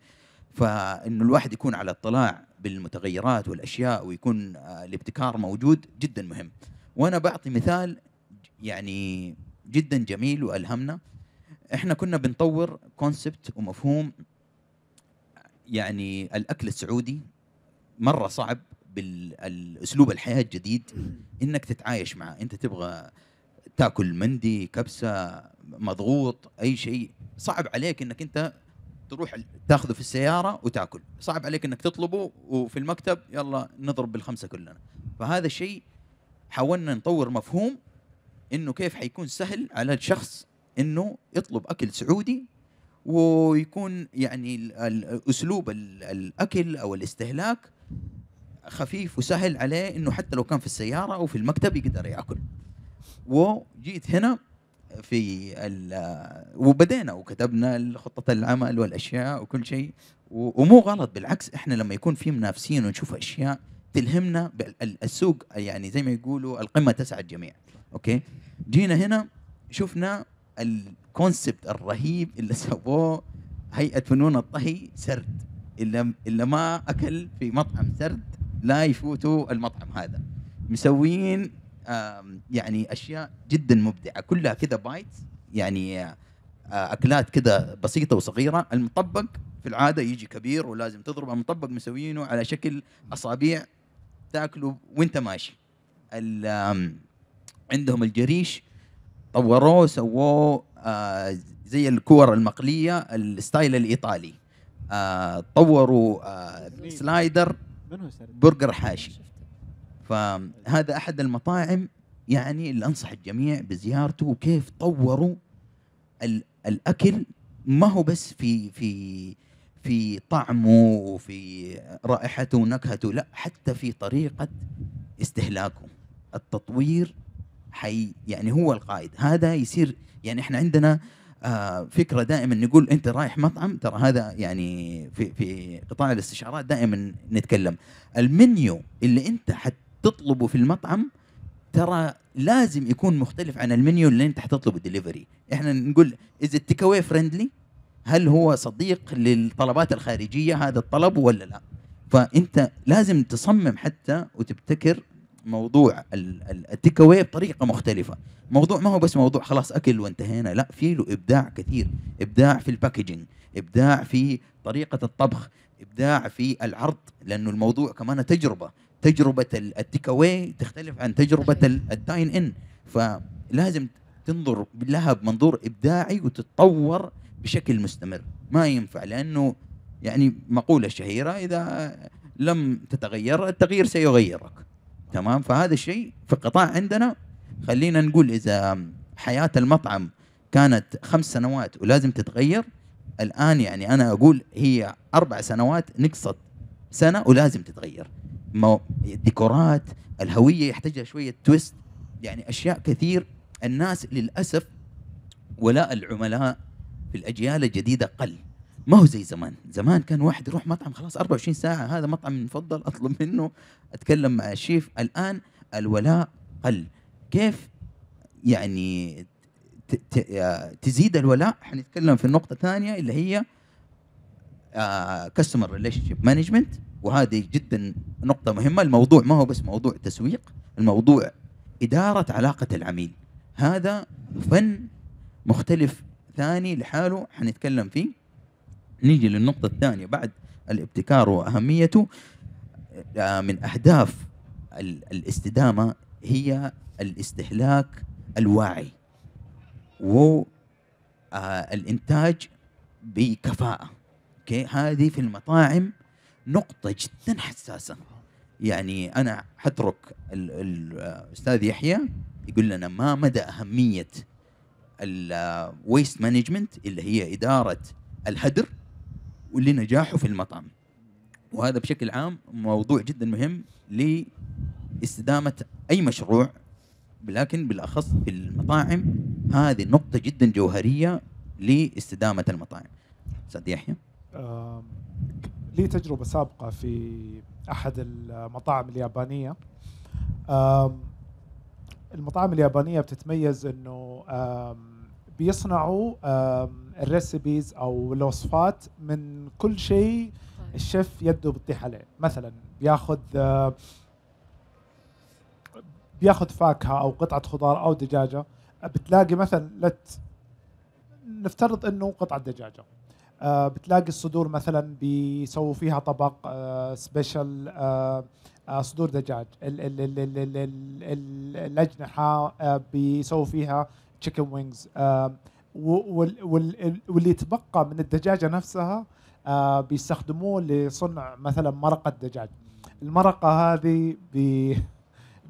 فانه الواحد يكون على اطلاع بالمتغيرات والاشياء ويكون آه، الابتكار موجود جدا مهم وانا بعطي مثال يعني جدا جميل والهمنا احنا كنا بنطور كونسبت ومفهوم يعني الاكل السعودي مره صعب بالاسلوب الحياه الجديد انك تتعايش معه انت تبغى تاكل مندي كبسه مضغوط اي شيء صعب عليك انك انت تروح تاخذه في السياره وتاكل صعب عليك انك تطلبه وفي المكتب يلا نضرب بالخمسه كلنا فهذا الشيء حاولنا نطور مفهوم انه كيف حيكون سهل على الشخص انه يطلب اكل سعودي ويكون يعني اسلوب الاكل او الاستهلاك خفيف وسهل عليه انه حتى لو كان في السياره او في المكتب يقدر ياكل وجيت هنا في وبدينا وكتبنا خطه العمل والاشياء وكل شيء ومو غلط بالعكس احنا لما يكون في منافسين ونشوف اشياء تلهمنا السوق يعني زي ما يقولوا القمه تسعى الجميع اوكي جينا هنا شفنا الكونسبت الرهيب اللي سووه هيئه فنون الطهي سرد اللي, ما اكل في مطعم سرد لا يفوتوا المطعم هذا مسويين يعني اشياء جدا مبدعه كلها كذا بايت يعني اكلات كذا بسيطه وصغيره المطبق في العاده يجي كبير ولازم تضرب المطبق مسوينه على شكل اصابيع تاكله وانت ماشي عندهم الجريش طوروه سووه زي الكور المقليه الستايل الايطالي طوروا سلايدر برجر حاشي فهذا احد المطاعم يعني اللي انصح الجميع بزيارته وكيف طوروا الاكل ما هو بس في في في طعمه وفي رائحته ونكهته لا حتى في طريقه استهلاكه التطوير حي يعني هو القائد هذا يصير يعني احنا عندنا آه، فكره دائما نقول انت رايح مطعم ترى هذا يعني في في قطاع الاستشارات دائما نتكلم المنيو اللي انت حتطلبه في المطعم ترى لازم يكون مختلف عن المنيو اللي انت حتطلبه ديليفري احنا نقول از تيك اواي فريندلي هل هو صديق للطلبات الخارجيه هذا الطلب ولا لا فانت لازم تصمم حتى وتبتكر موضوع التيك اواي بطريقه مختلفه موضوع ما هو بس موضوع خلاص اكل وانتهينا لا في له ابداع كثير ابداع في الباكجينج ابداع في طريقه الطبخ ابداع في العرض لانه الموضوع كمان تجربه تجربه التيك اواي تختلف عن تجربه الداين ان فلازم تنظر لها بمنظور ابداعي وتتطور بشكل مستمر ما ينفع لانه يعني مقوله شهيره اذا لم تتغير التغيير سيغيرك تمام فهذا الشيء في قطاع عندنا خلينا نقول اذا حياه المطعم كانت خمس سنوات ولازم تتغير الان يعني انا اقول هي اربع سنوات نقصت سنه ولازم تتغير الديكورات الهويه يحتاجها شويه تويست يعني اشياء كثير الناس للاسف ولاء العملاء في الاجيال الجديده قل ما هو زي زمان زمان كان واحد يروح مطعم خلاص 24 ساعة هذا مطعم مفضل أطلب منه أتكلم مع الشيف الآن الولاء قل كيف يعني تزيد الولاء حنتكلم في النقطة الثانية اللي هي كاستمر ريليشن شيب مانجمنت وهذه جدا نقطة مهمة الموضوع ما هو بس موضوع تسويق الموضوع إدارة علاقة العميل هذا فن مختلف ثاني لحاله حنتكلم فيه نيجي للنقطة الثانية بعد الابتكار وأهميته آه، من أهداف الاستدامة هي الاستهلاك الواعي والإنتاج آه، بكفاءة أوكي هذه في المطاعم نقطة جدا حساسة يعني أنا حترك الأستاذ يحيى يقول لنا ما مدى أهمية الويست مانجمنت آه، اللي هي إدارة الهدر ولنجاحه في المطعم وهذا بشكل عام موضوع جدا مهم لاستدامة أي مشروع لكن بالأخص في المطاعم هذه نقطة جدا جوهرية لاستدامة المطاعم استاذ يحيى لي تجربة سابقة في أحد المطاعم اليابانية المطاعم اليابانية بتتميز أنه بيصنعوا الريسبيز او الوصفات من كل شيء طيب. الشيف يده بتطيح عليه مثلا بياخذ بياخذ فاكهه او قطعه خضار او دجاجه بتلاقي مثلا لت نفترض انه قطعه دجاجه آه، بتلاقي الصدور مثلا بيسووا فيها طبق سبيشال آه، آه، صدور دجاج الاجنحه بيسووا فيها تشيكن وينجز واللي يتبقى من الدجاجه نفسها بيستخدموه لصنع مثلا مرقه دجاج المرقه هذه بي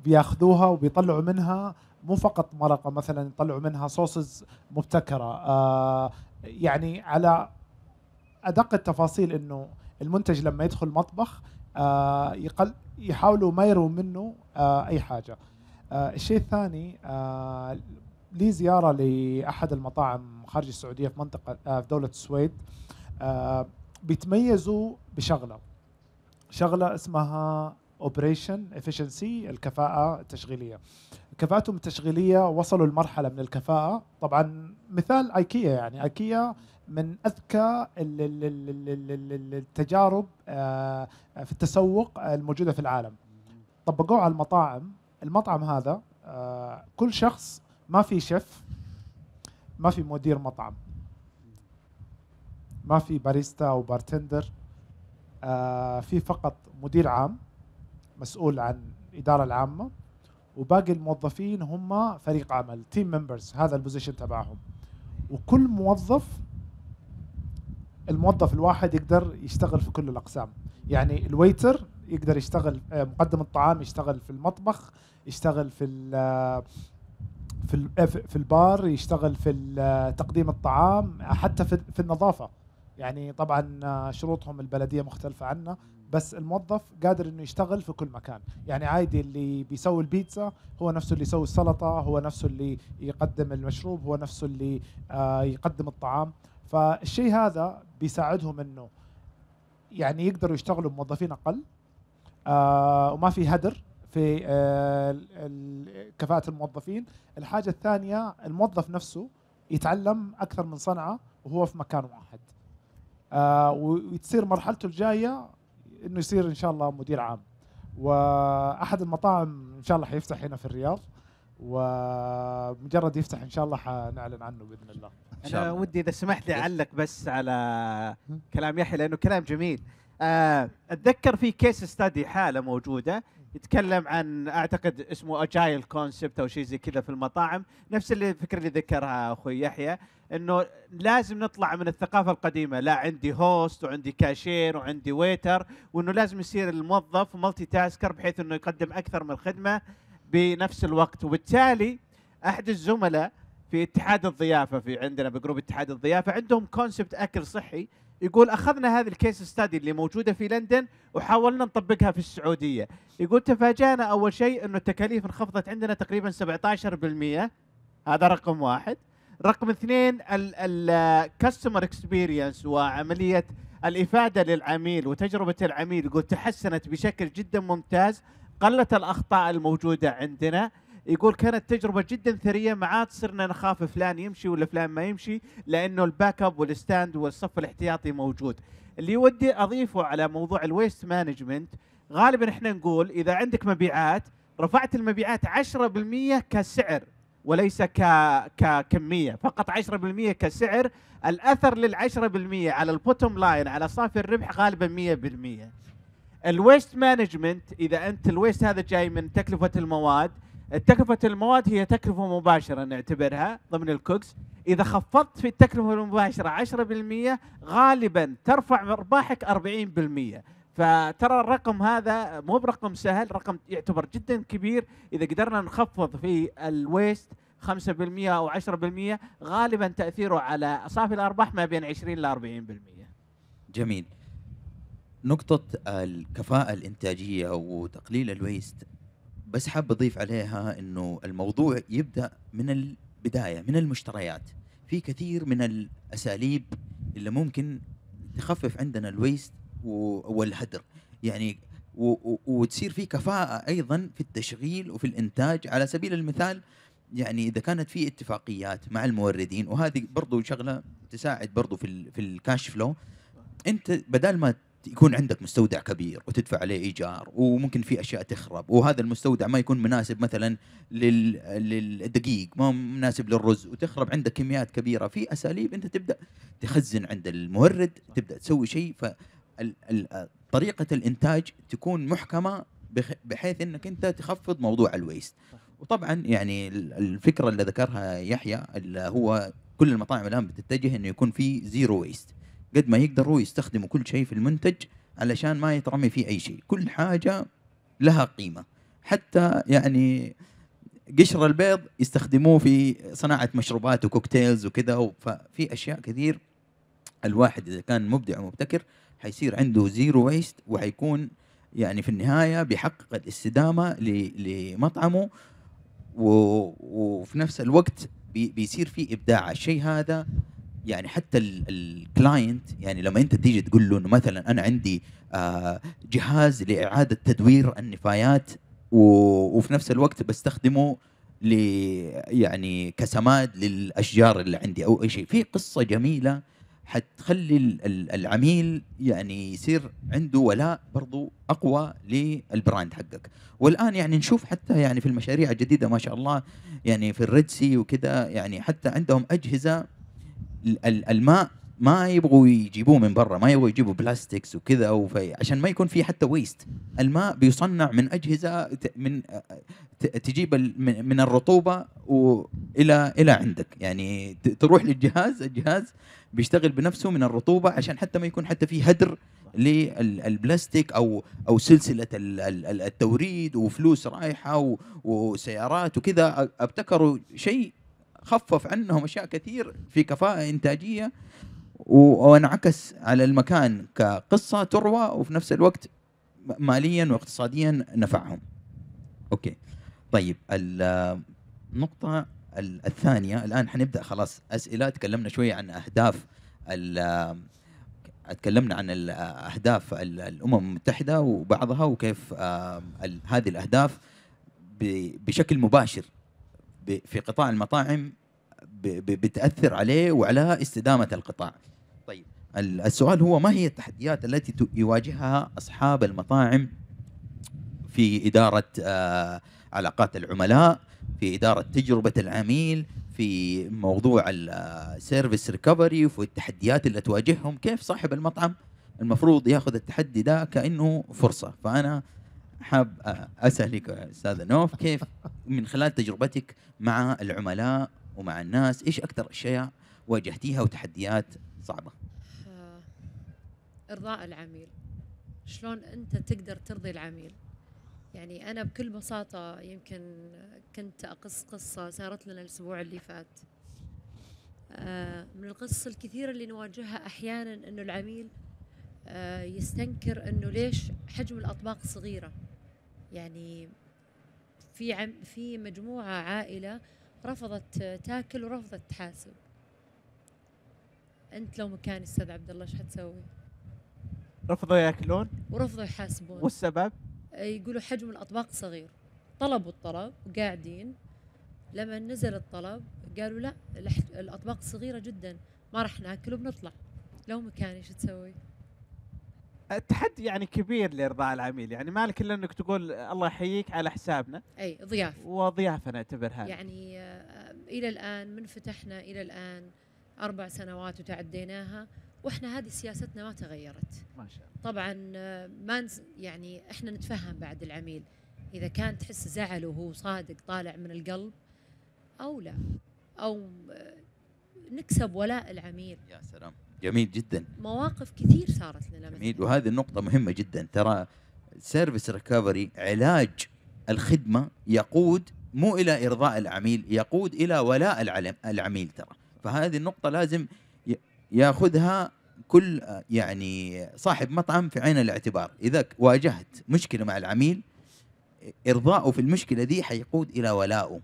بياخذوها وبيطلعوا منها مو فقط مرقه مثلا يطلعوا منها صوصز مبتكره يعني على ادق التفاصيل انه المنتج لما يدخل مطبخ يقل يحاولوا ما يروا منه اي حاجه الشيء الثاني لي زياره لاحد المطاعم خارج السعوديه في منطقه آه، في دوله السويد آه، بيتميزوا بشغله شغله اسمها اوبريشن افشنسي الكفاءه التشغيليه كفاءتهم التشغيليه وصلوا لمرحله من الكفاءه طبعا مثال ايكيا يعني ايكيا من اذكى التجارب آه، في التسوق الموجوده في العالم طبقوه على المطاعم المطعم هذا كل شخص ما في شيف ما في مدير مطعم ما في باريستا او بارتندر آه في فقط مدير عام مسؤول عن الاداره العامه وباقي الموظفين هم فريق عمل تيم ممبرز هذا البوزيشن تبعهم وكل موظف الموظف الواحد يقدر يشتغل في كل الاقسام يعني الويتر يقدر يشتغل آه، مقدم الطعام يشتغل في المطبخ يشتغل في آه، إيه، في في البار يشتغل في تقديم الطعام حتى في النظافه يعني طبعا آه، شروطهم البلديه مختلفه عنا بس الموظف قادر انه يشتغل في كل مكان يعني عادي اللي بيسوي البيتزا هو نفسه اللي يسوي السلطه هو نفسه اللي يقدم المشروب هو نفسه اللي آه، يقدم الطعام فالشيء هذا بيساعدهم انه يعني يقدروا يشتغلوا بموظفين اقل آه، وما في هدر في آه، كفاءة الموظفين الحاجة الثانية الموظف نفسه يتعلم أكثر من صنعة وهو في مكان واحد آه، وتصير مرحلته الجاية أنه يصير إن شاء الله مدير عام وأحد المطاعم إن شاء الله حيفتح هنا في الرياض ومجرد يفتح ان شاء الله حنعلن عنه باذن الله انا الله. ودي اذا سمحت لي اعلق بس على كلام يحيى لانه كلام جميل آه، اتذكر في كيس ستادي حاله موجوده يتكلم عن اعتقد اسمه اجايل كونسبت او شيء زي كذا في المطاعم نفس اللي الفكره اللي ذكرها اخوي يحيى انه لازم نطلع من الثقافه القديمه لا عندي هوست وعندي كاشير وعندي ويتر وانه لازم يصير الموظف مالتي تاسكر بحيث انه يقدم اكثر من خدمه بنفس الوقت وبالتالي احد الزملاء في اتحاد الضيافه في عندنا بجروب اتحاد الضيافه عندهم كونسبت اكل صحي يقول اخذنا هذه الكيس ستادي اللي موجوده في لندن وحاولنا نطبقها في السعوديه يقول تفاجانا اول شيء انه التكاليف انخفضت عندنا تقريبا 17% هذا رقم واحد رقم اثنين الكاستمر اكسبيرينس وعمليه الافاده للعميل وتجربه العميل يقول تحسنت بشكل جدا ممتاز قلت الاخطاء الموجوده عندنا يقول كانت تجربه جدا ثريه ما عاد صرنا نخاف فلان يمشي ولا فلان ما يمشي لانه الباك اب والستاند والصف الاحتياطي موجود اللي ودي اضيفه على موضوع الويست مانجمنت غالبا احنا نقول اذا عندك مبيعات رفعت المبيعات 10% كسعر وليس ك... ككميه فقط 10% كسعر الاثر لل 10% على البوتوم لاين على صافي الربح غالبا 100% الويست مانجمنت اذا انت الويست هذا جاي من تكلفه المواد تكلفة المواد هي تكلفة مباشرة نعتبرها ضمن الكوكس إذا خفضت في التكلفة المباشرة 10% غالبا ترفع أرباحك 40% فترى الرقم هذا مو برقم سهل رقم يعتبر جدا كبير إذا قدرنا نخفض في الويست 5% أو 10% غالبا تأثيره على صافي الأرباح ما بين 20 ل 40% جميل نقطة الكفاءة الإنتاجية وتقليل الويست بس حاب اضيف عليها انه الموضوع يبدا من البدايه من المشتريات في كثير من الاساليب اللي ممكن تخفف عندنا الويست والهدر يعني وتصير في كفاءة أيضا في التشغيل وفي الإنتاج على سبيل المثال يعني إذا كانت في اتفاقيات مع الموردين وهذه برضو شغلة تساعد برضو في, في الكاش فلو أنت بدل ما يكون عندك مستودع كبير وتدفع عليه ايجار وممكن في اشياء تخرب وهذا المستودع ما يكون مناسب مثلا لل... للدقيق ما مناسب للرز وتخرب عندك كميات كبيره في اساليب انت تبدا تخزن عند المورد تبدا تسوي شيء ف طريقه الانتاج تكون محكمه بخ... بحيث انك انت تخفض موضوع الويست وطبعا يعني الفكره اللي ذكرها يحيى اللي هو كل المطاعم الان بتتجه انه يكون في زيرو ويست قد ما يقدروا يستخدموا كل شيء في المنتج علشان ما يترمي فيه اي شيء كل حاجه لها قيمه حتى يعني قشر البيض يستخدموه في صناعه مشروبات وكوكتيلز وكذا ففي اشياء كثير الواحد اذا كان مبدع ومبتكر حيصير عنده زيرو ويست وحيكون يعني في النهايه بيحقق الاستدامه لمطعمه وفي نفس الوقت بيصير في ابداع الشيء هذا يعني حتى الكلاينت يعني لما انت تيجي تقول له انه مثلا انا عندي آه، جهاز لاعاده تدوير النفايات وفي نفس الوقت بستخدمه ل يعني كسماد للاشجار اللي عندي او اي شيء في قصه جميله حتخلي العميل يعني يصير عنده ولاء برضو اقوى للبراند حقك والان يعني نشوف حتى يعني في المشاريع الجديده ما شاء الله يعني في الريد سي وكذا يعني حتى عندهم اجهزه الماء ما يبغوا يجيبوه من برا ما يبغوا يجيبوا بلاستكس وكذا عشان ما يكون في حتى ويست الماء بيصنع من اجهزه من تجيب من الرطوبه الى الى عندك يعني تروح للجهاز الجهاز بيشتغل بنفسه من الرطوبه عشان حتى ما يكون حتى في هدر للبلاستيك او او سلسله التوريد وفلوس رايحه وسيارات وكذا ابتكروا شيء خفف عنهم اشياء كثير في كفاءه انتاجيه وانعكس على المكان كقصه تروى وفي نفس الوقت ماليا واقتصاديا نفعهم. اوكي طيب النقطه الثانيه الان حنبدا خلاص اسئله تكلمنا شويه عن اهداف تكلمنا عن اهداف الامم المتحده وبعضها وكيف هذه الاهداف بشكل مباشر في قطاع المطاعم بتاثر عليه وعلى استدامه القطاع. طيب السؤال هو ما هي التحديات التي يواجهها اصحاب المطاعم في اداره آه، علاقات العملاء، في اداره تجربه العميل، في موضوع السيرفيس ريكفري آه، وفي التحديات اللي تواجههم، كيف صاحب المطعم المفروض ياخذ التحدي ده كانه فرصه، فانا حاب اسالك استاذ نوف كيف من خلال تجربتك مع العملاء ومع الناس ايش اكثر اشياء واجهتيها وتحديات صعبه؟ آه، ارضاء العميل شلون انت تقدر ترضي العميل يعني انا بكل بساطه يمكن كنت اقص قصه صارت لنا الاسبوع اللي فات آه، من القصص الكثيره اللي نواجهها احيانا انه العميل آه، يستنكر انه ليش حجم الاطباق صغيره يعني في عم في مجموعة عائلة رفضت تاكل ورفضت تحاسب أنت لو مكان الأستاذ عبد الله إيش حتسوي؟ رفضوا ياكلون ورفضوا يحاسبون والسبب؟ يقولوا حجم الأطباق صغير طلبوا الطلب وقاعدين لما نزل الطلب قالوا لا الأطباق صغيرة جدا ما راح ناكل وبنطلع لو مكاني شو تسوي؟ تحدي يعني كبير لارضاء العميل يعني ما لك الا انك تقول الله يحييك على حسابنا اي ضياف وضيافه نعتبرها يعني آه، الى الان من فتحنا الى الان اربع سنوات وتعديناها واحنا هذه سياستنا ما تغيرت ما شاء الله طبعا آه، ما يعني احنا نتفهم بعد العميل اذا كان تحس زعله وهو صادق طالع من القلب او لا او آه، نكسب ولاء العميل يا سلام جميل جدا مواقف كثير صارت لنا جميل وهذه النقطه مهمه جدا ترى سيرفيس ريكفري علاج الخدمه يقود مو الى ارضاء العميل يقود الى ولاء العميل ترى فهذه النقطه لازم ياخذها كل يعني صاحب مطعم في عين الاعتبار اذا واجهت مشكله مع العميل ارضاؤه في المشكله دي حيقود الى ولائه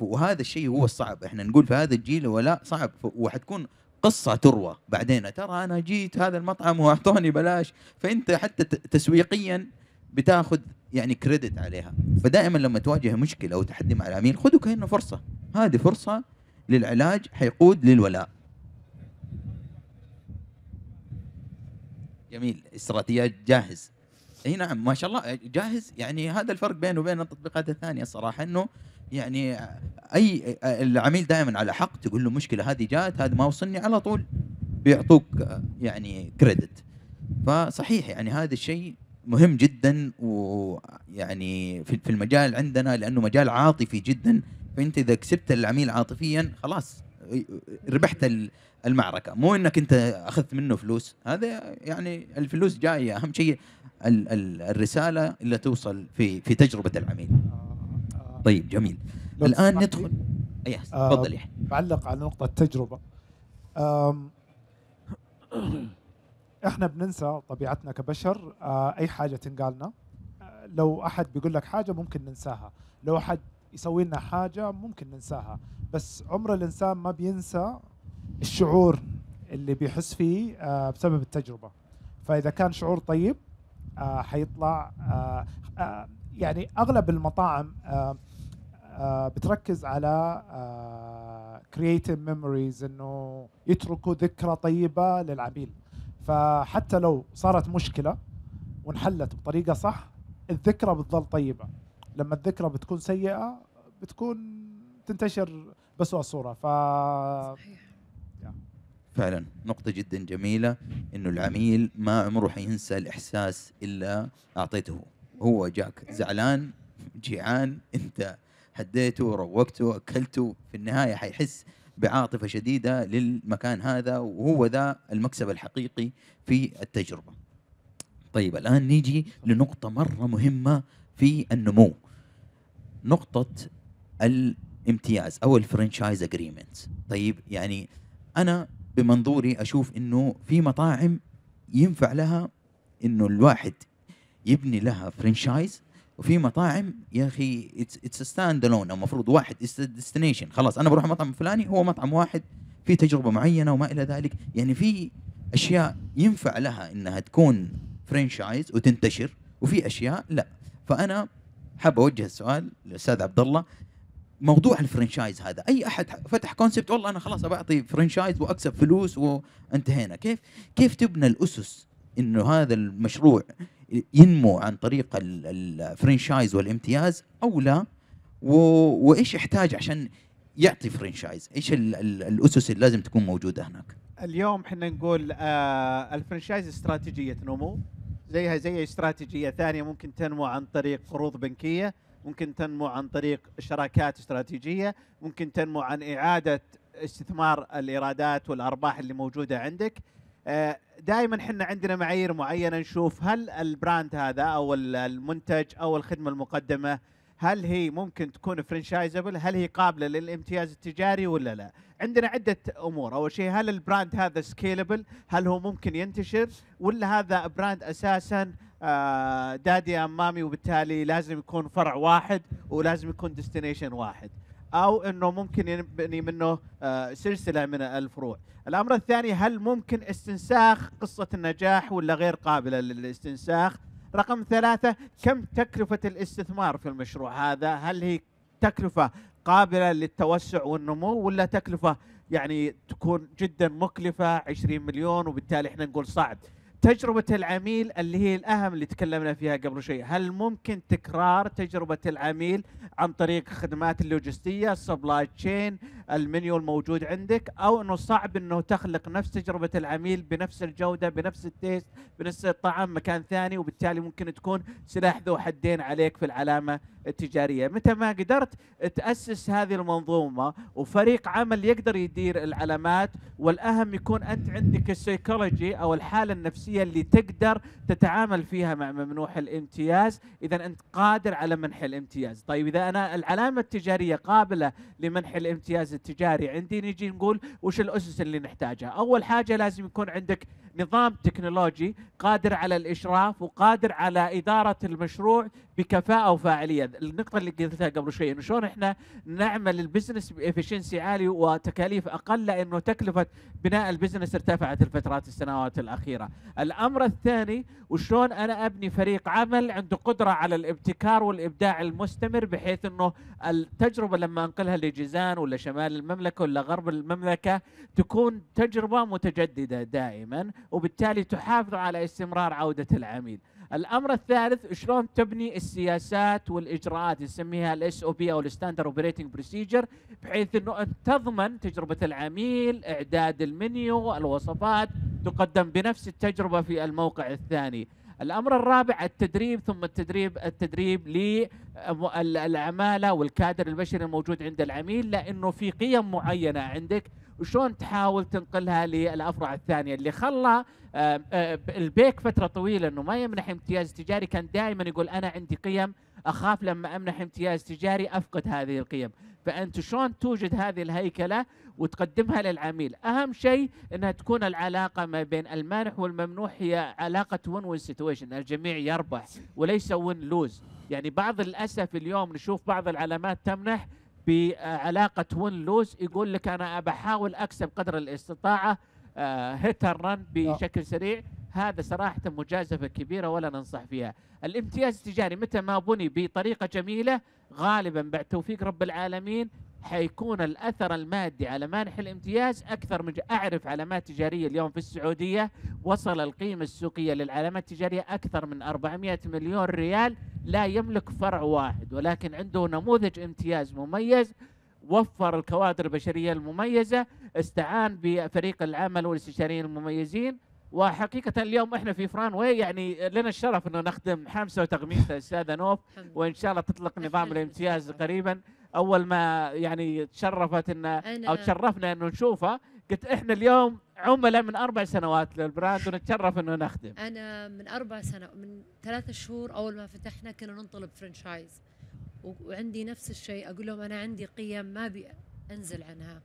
وهذا الشيء هو الصعب احنا نقول في هذا الجيل ولاء صعب وحتكون قصه تروى بعدين ترى انا جيت هذا المطعم واعطوني بلاش فانت حتى تسويقيا بتاخذ يعني كريدت عليها فدائما لما تواجه مشكله او تحدي مع العميل خذه كانه فرصه هذه فرصه للعلاج حيقود للولاء جميل استراتيجيات جاهز اي نعم ما شاء الله جاهز يعني هذا الفرق بينه وبين التطبيقات الثانيه الصراحه انه يعني اي العميل دائما على حق تقول له مشكله هذه جات هذه ما وصلني على طول بيعطوك يعني كريدت فصحيح يعني هذا الشيء مهم جدا ويعني في المجال عندنا لانه مجال عاطفي جدا فانت اذا كسبت العميل عاطفيا خلاص ربحت المعركه مو انك انت اخذت منه فلوس هذا يعني الفلوس جايه اهم شيء الرساله اللي توصل في في تجربه العميل طيب جميل الان ندخل اي آه، تفضل يحيى بعلق على نقطه التجربه احنا بننسى طبيعتنا كبشر آه، اي حاجه تنقالنا آه، لو احد بيقول لك حاجه ممكن ننساها لو احد يسوي لنا حاجه ممكن ننساها بس عمر الانسان ما بينسى الشعور اللي بيحس فيه بسبب التجربه فاذا كان شعور طيب حيطلع يعني اغلب المطاعم آه، بتركز على كرييتيف آه، ميموريز انه يتركوا ذكرى طيبه للعميل فحتى لو صارت مشكله وانحلت بطريقه صح الذكرى بتظل طيبه لما الذكرى بتكون سيئه بتكون تنتشر بسوء صوره ف صحيح. فعلا نقطة جدا جميلة انه العميل ما عمره حينسى الاحساس الا اعطيته هو جاك زعلان جيعان انت هديته روقته اكلته في النهايه حيحس بعاطفه شديده للمكان هذا وهو ذا المكسب الحقيقي في التجربه. طيب الان نيجي لنقطه مره مهمه في النمو. نقطه الامتياز او الفرنشايز اجريمنت. طيب يعني انا بمنظوري اشوف انه في مطاعم ينفع لها انه الواحد يبني لها فرنشايز وفي مطاعم يا اخي اتس ستاند الون المفروض واحد ديستنيشن خلاص انا بروح مطعم فلاني هو مطعم واحد في تجربه معينه وما الى ذلك يعني في اشياء ينفع لها انها تكون فرانشايز وتنتشر وفي اشياء لا فانا حاب اوجه السؤال للاستاذ عبد الله موضوع الفرنشايز هذا اي احد فتح كونسبت والله انا خلاص بعطي فرنشايز واكسب فلوس وانتهينا كيف كيف تبنى الاسس انه هذا المشروع ينمو عن طريق الفرنشايز والامتياز او لا وايش يحتاج عشان يعطي فرنشايز ايش الاسس اللي لازم تكون موجوده هناك اليوم احنا نقول آه الفرنشايز استراتيجيه نمو زيها زي استراتيجيه ثانيه ممكن تنمو عن طريق قروض بنكيه ممكن تنمو عن طريق شراكات استراتيجيه ممكن تنمو عن اعاده استثمار الايرادات والارباح اللي موجوده عندك آه، دائما احنا عندنا معايير معينه نشوف هل البراند هذا او المنتج او الخدمه المقدمه هل هي ممكن تكون فرنشايزبل هل هي قابله للامتياز التجاري ولا لا عندنا عده امور اول شيء هل البراند هذا سكيلبل هل هو ممكن ينتشر ولا هذا براند اساسا آه، دادي امامي وبالتالي لازم يكون فرع واحد ولازم يكون ديستنيشن واحد او انه ممكن ينبني منه آه، سلسله من الفروع. الامر الثاني هل ممكن استنساخ قصه النجاح ولا غير قابله للاستنساخ؟ رقم ثلاثه كم تكلفه الاستثمار في المشروع هذا؟ هل هي تكلفه قابله للتوسع والنمو ولا تكلفه يعني تكون جدا مكلفه 20 مليون وبالتالي احنا نقول صعب تجربة العميل اللي هي الأهم اللي تكلمنا فيها قبل شيء هل ممكن تكرار تجربة العميل عن طريق خدمات اللوجستية السبلاي تشين المنيو الموجود عندك أو أنه صعب أنه تخلق نفس تجربة العميل بنفس الجودة بنفس التيست بنفس الطعم مكان ثاني وبالتالي ممكن تكون سلاح ذو حدين عليك في العلامة التجارية متى ما قدرت تأسس هذه المنظومة وفريق عمل يقدر يدير العلامات والأهم يكون أنت عندك السيكولوجي أو الحالة النفسية النفسيه اللي تقدر تتعامل فيها مع ممنوح الامتياز اذا انت قادر على منح الامتياز طيب اذا انا العلامه التجاريه قابله لمنح الامتياز التجاري عندي نجي نقول وش الاسس اللي نحتاجها اول حاجه لازم يكون عندك نظام تكنولوجي قادر على الاشراف وقادر على اداره المشروع بكفاءه وفاعليه النقطه اللي قلتها قبل شوي انه شلون احنا نعمل البزنس بافشنسي عالي وتكاليف اقل لانه تكلفه بناء البزنس ارتفعت الفترات السنوات الاخيره الأمر الثاني وشلون أنا أبني فريق عمل عنده قدرة على الابتكار والإبداع المستمر بحيث أنه التجربة لما أنقلها لجيزان ولا شمال المملكة ولا غرب المملكة تكون تجربة متجددة دائما وبالتالي تحافظ على استمرار عودة العميل الامر الثالث شلون تبني السياسات والاجراءات نسميها الاس او بي او الستاندر اوبريتنج بروسيجر بحيث انه انت تضمن تجربه العميل اعداد المنيو الوصفات تقدم بنفس التجربه في الموقع الثاني الامر الرابع التدريب ثم التدريب التدريب للعماله والكادر البشري الموجود عند العميل لانه في قيم معينه عندك وشلون تحاول تنقلها للافرع الثانيه اللي خلى آه، آه، البيك فتره طويله انه ما يمنح امتياز تجاري كان دائما يقول انا عندي قيم اخاف لما امنح امتياز تجاري افقد هذه القيم فانت شلون توجد هذه الهيكله وتقدمها للعميل اهم شيء انها تكون العلاقه ما بين المانح والممنوح هي علاقه وين وين سيتويشن الجميع يربح وليس وين لوز يعني بعض الاسف اليوم نشوف بعض العلامات تمنح بعلاقه ون لوز يقول لك انا بحاول اكسب قدر الاستطاعه هيت آه، رن آه. بشكل سريع هذا صراحة مجازفة كبيرة ولا ننصح فيها الامتياز التجاري متى ما بني بطريقة جميلة غالبا بعد توفيق رب العالمين حيكون الأثر المادي على مانح الامتياز أكثر من أعرف علامات تجارية اليوم في السعودية وصل القيمة السوقية للعلامات التجارية أكثر من 400 مليون ريال لا يملك فرع واحد ولكن عنده نموذج امتياز مميز وفر الكوادر البشرية المميزة استعان بفريق العمل والاستشاريين المميزين وحقيقة اليوم احنا في فران وي يعني لنا الشرف انه نخدم حمسة وتغميسة السادة نوف وان شاء الله تطلق نظام الامتياز قريبا اول ما يعني تشرفت ان او تشرفنا انه نشوفه قلت احنا اليوم عملاء من اربع سنوات للبراند ونتشرف انه نخدم انا من اربع سنوات من ثلاثة شهور اول ما فتحنا كنا نطلب فرنشايز وعندي نفس الشيء اقول لهم انا عندي قيم ما ابي انزل عنها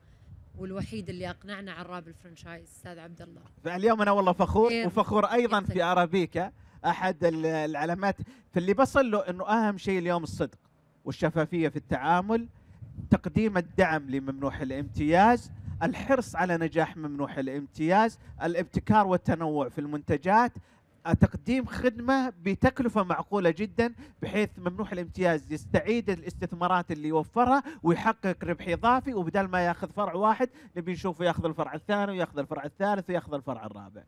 والوحيد اللي اقنعنا عراب الفرنشايز استاذ عبد الله فاليوم انا والله فخور إيه، وفخور ايضا في ارابيكا آه، احد العلامات فاللي بصل له انه اهم شيء اليوم الصدق والشفافيه في التعامل تقديم الدعم لممنوح الامتياز الحرص على نجاح ممنوح الامتياز الابتكار والتنوع في المنتجات تقديم خدمة بتكلفة معقولة جدا بحيث ممنوح الامتياز يستعيد الاستثمارات اللي يوفرها ويحقق ربح إضافي وبدل ما ياخذ فرع واحد نبي نشوفه ياخذ الفرع الثاني وياخذ الفرع الثالث وياخذ الفرع الرابع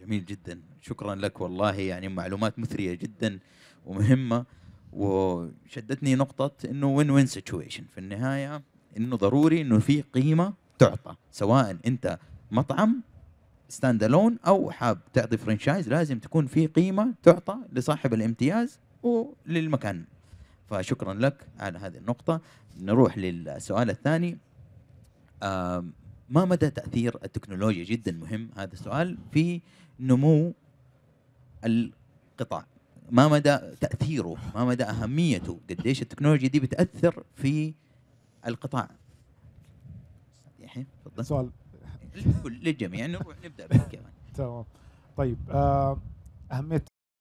جميل جدا شكرا لك والله يعني معلومات مثرية جدا ومهمة وشدتني نقطة انه وين وين سيتويشن في النهاية انه ضروري انه في قيمة تعطى سواء انت مطعم ستاند الون او حاب تعطي فرنشايز لازم تكون في قيمه تعطى لصاحب الامتياز وللمكان فشكرا لك على هذه النقطه نروح للسؤال الثاني ما مدى تاثير التكنولوجيا جدا مهم هذا السؤال في نمو القطاع ما مدى تاثيره ما مدى اهميته قديش التكنولوجيا دي بتاثر في القطاع تفضل سؤال للكل للجميع نروح نبدا بالكمان تمام طيب آه، اهميه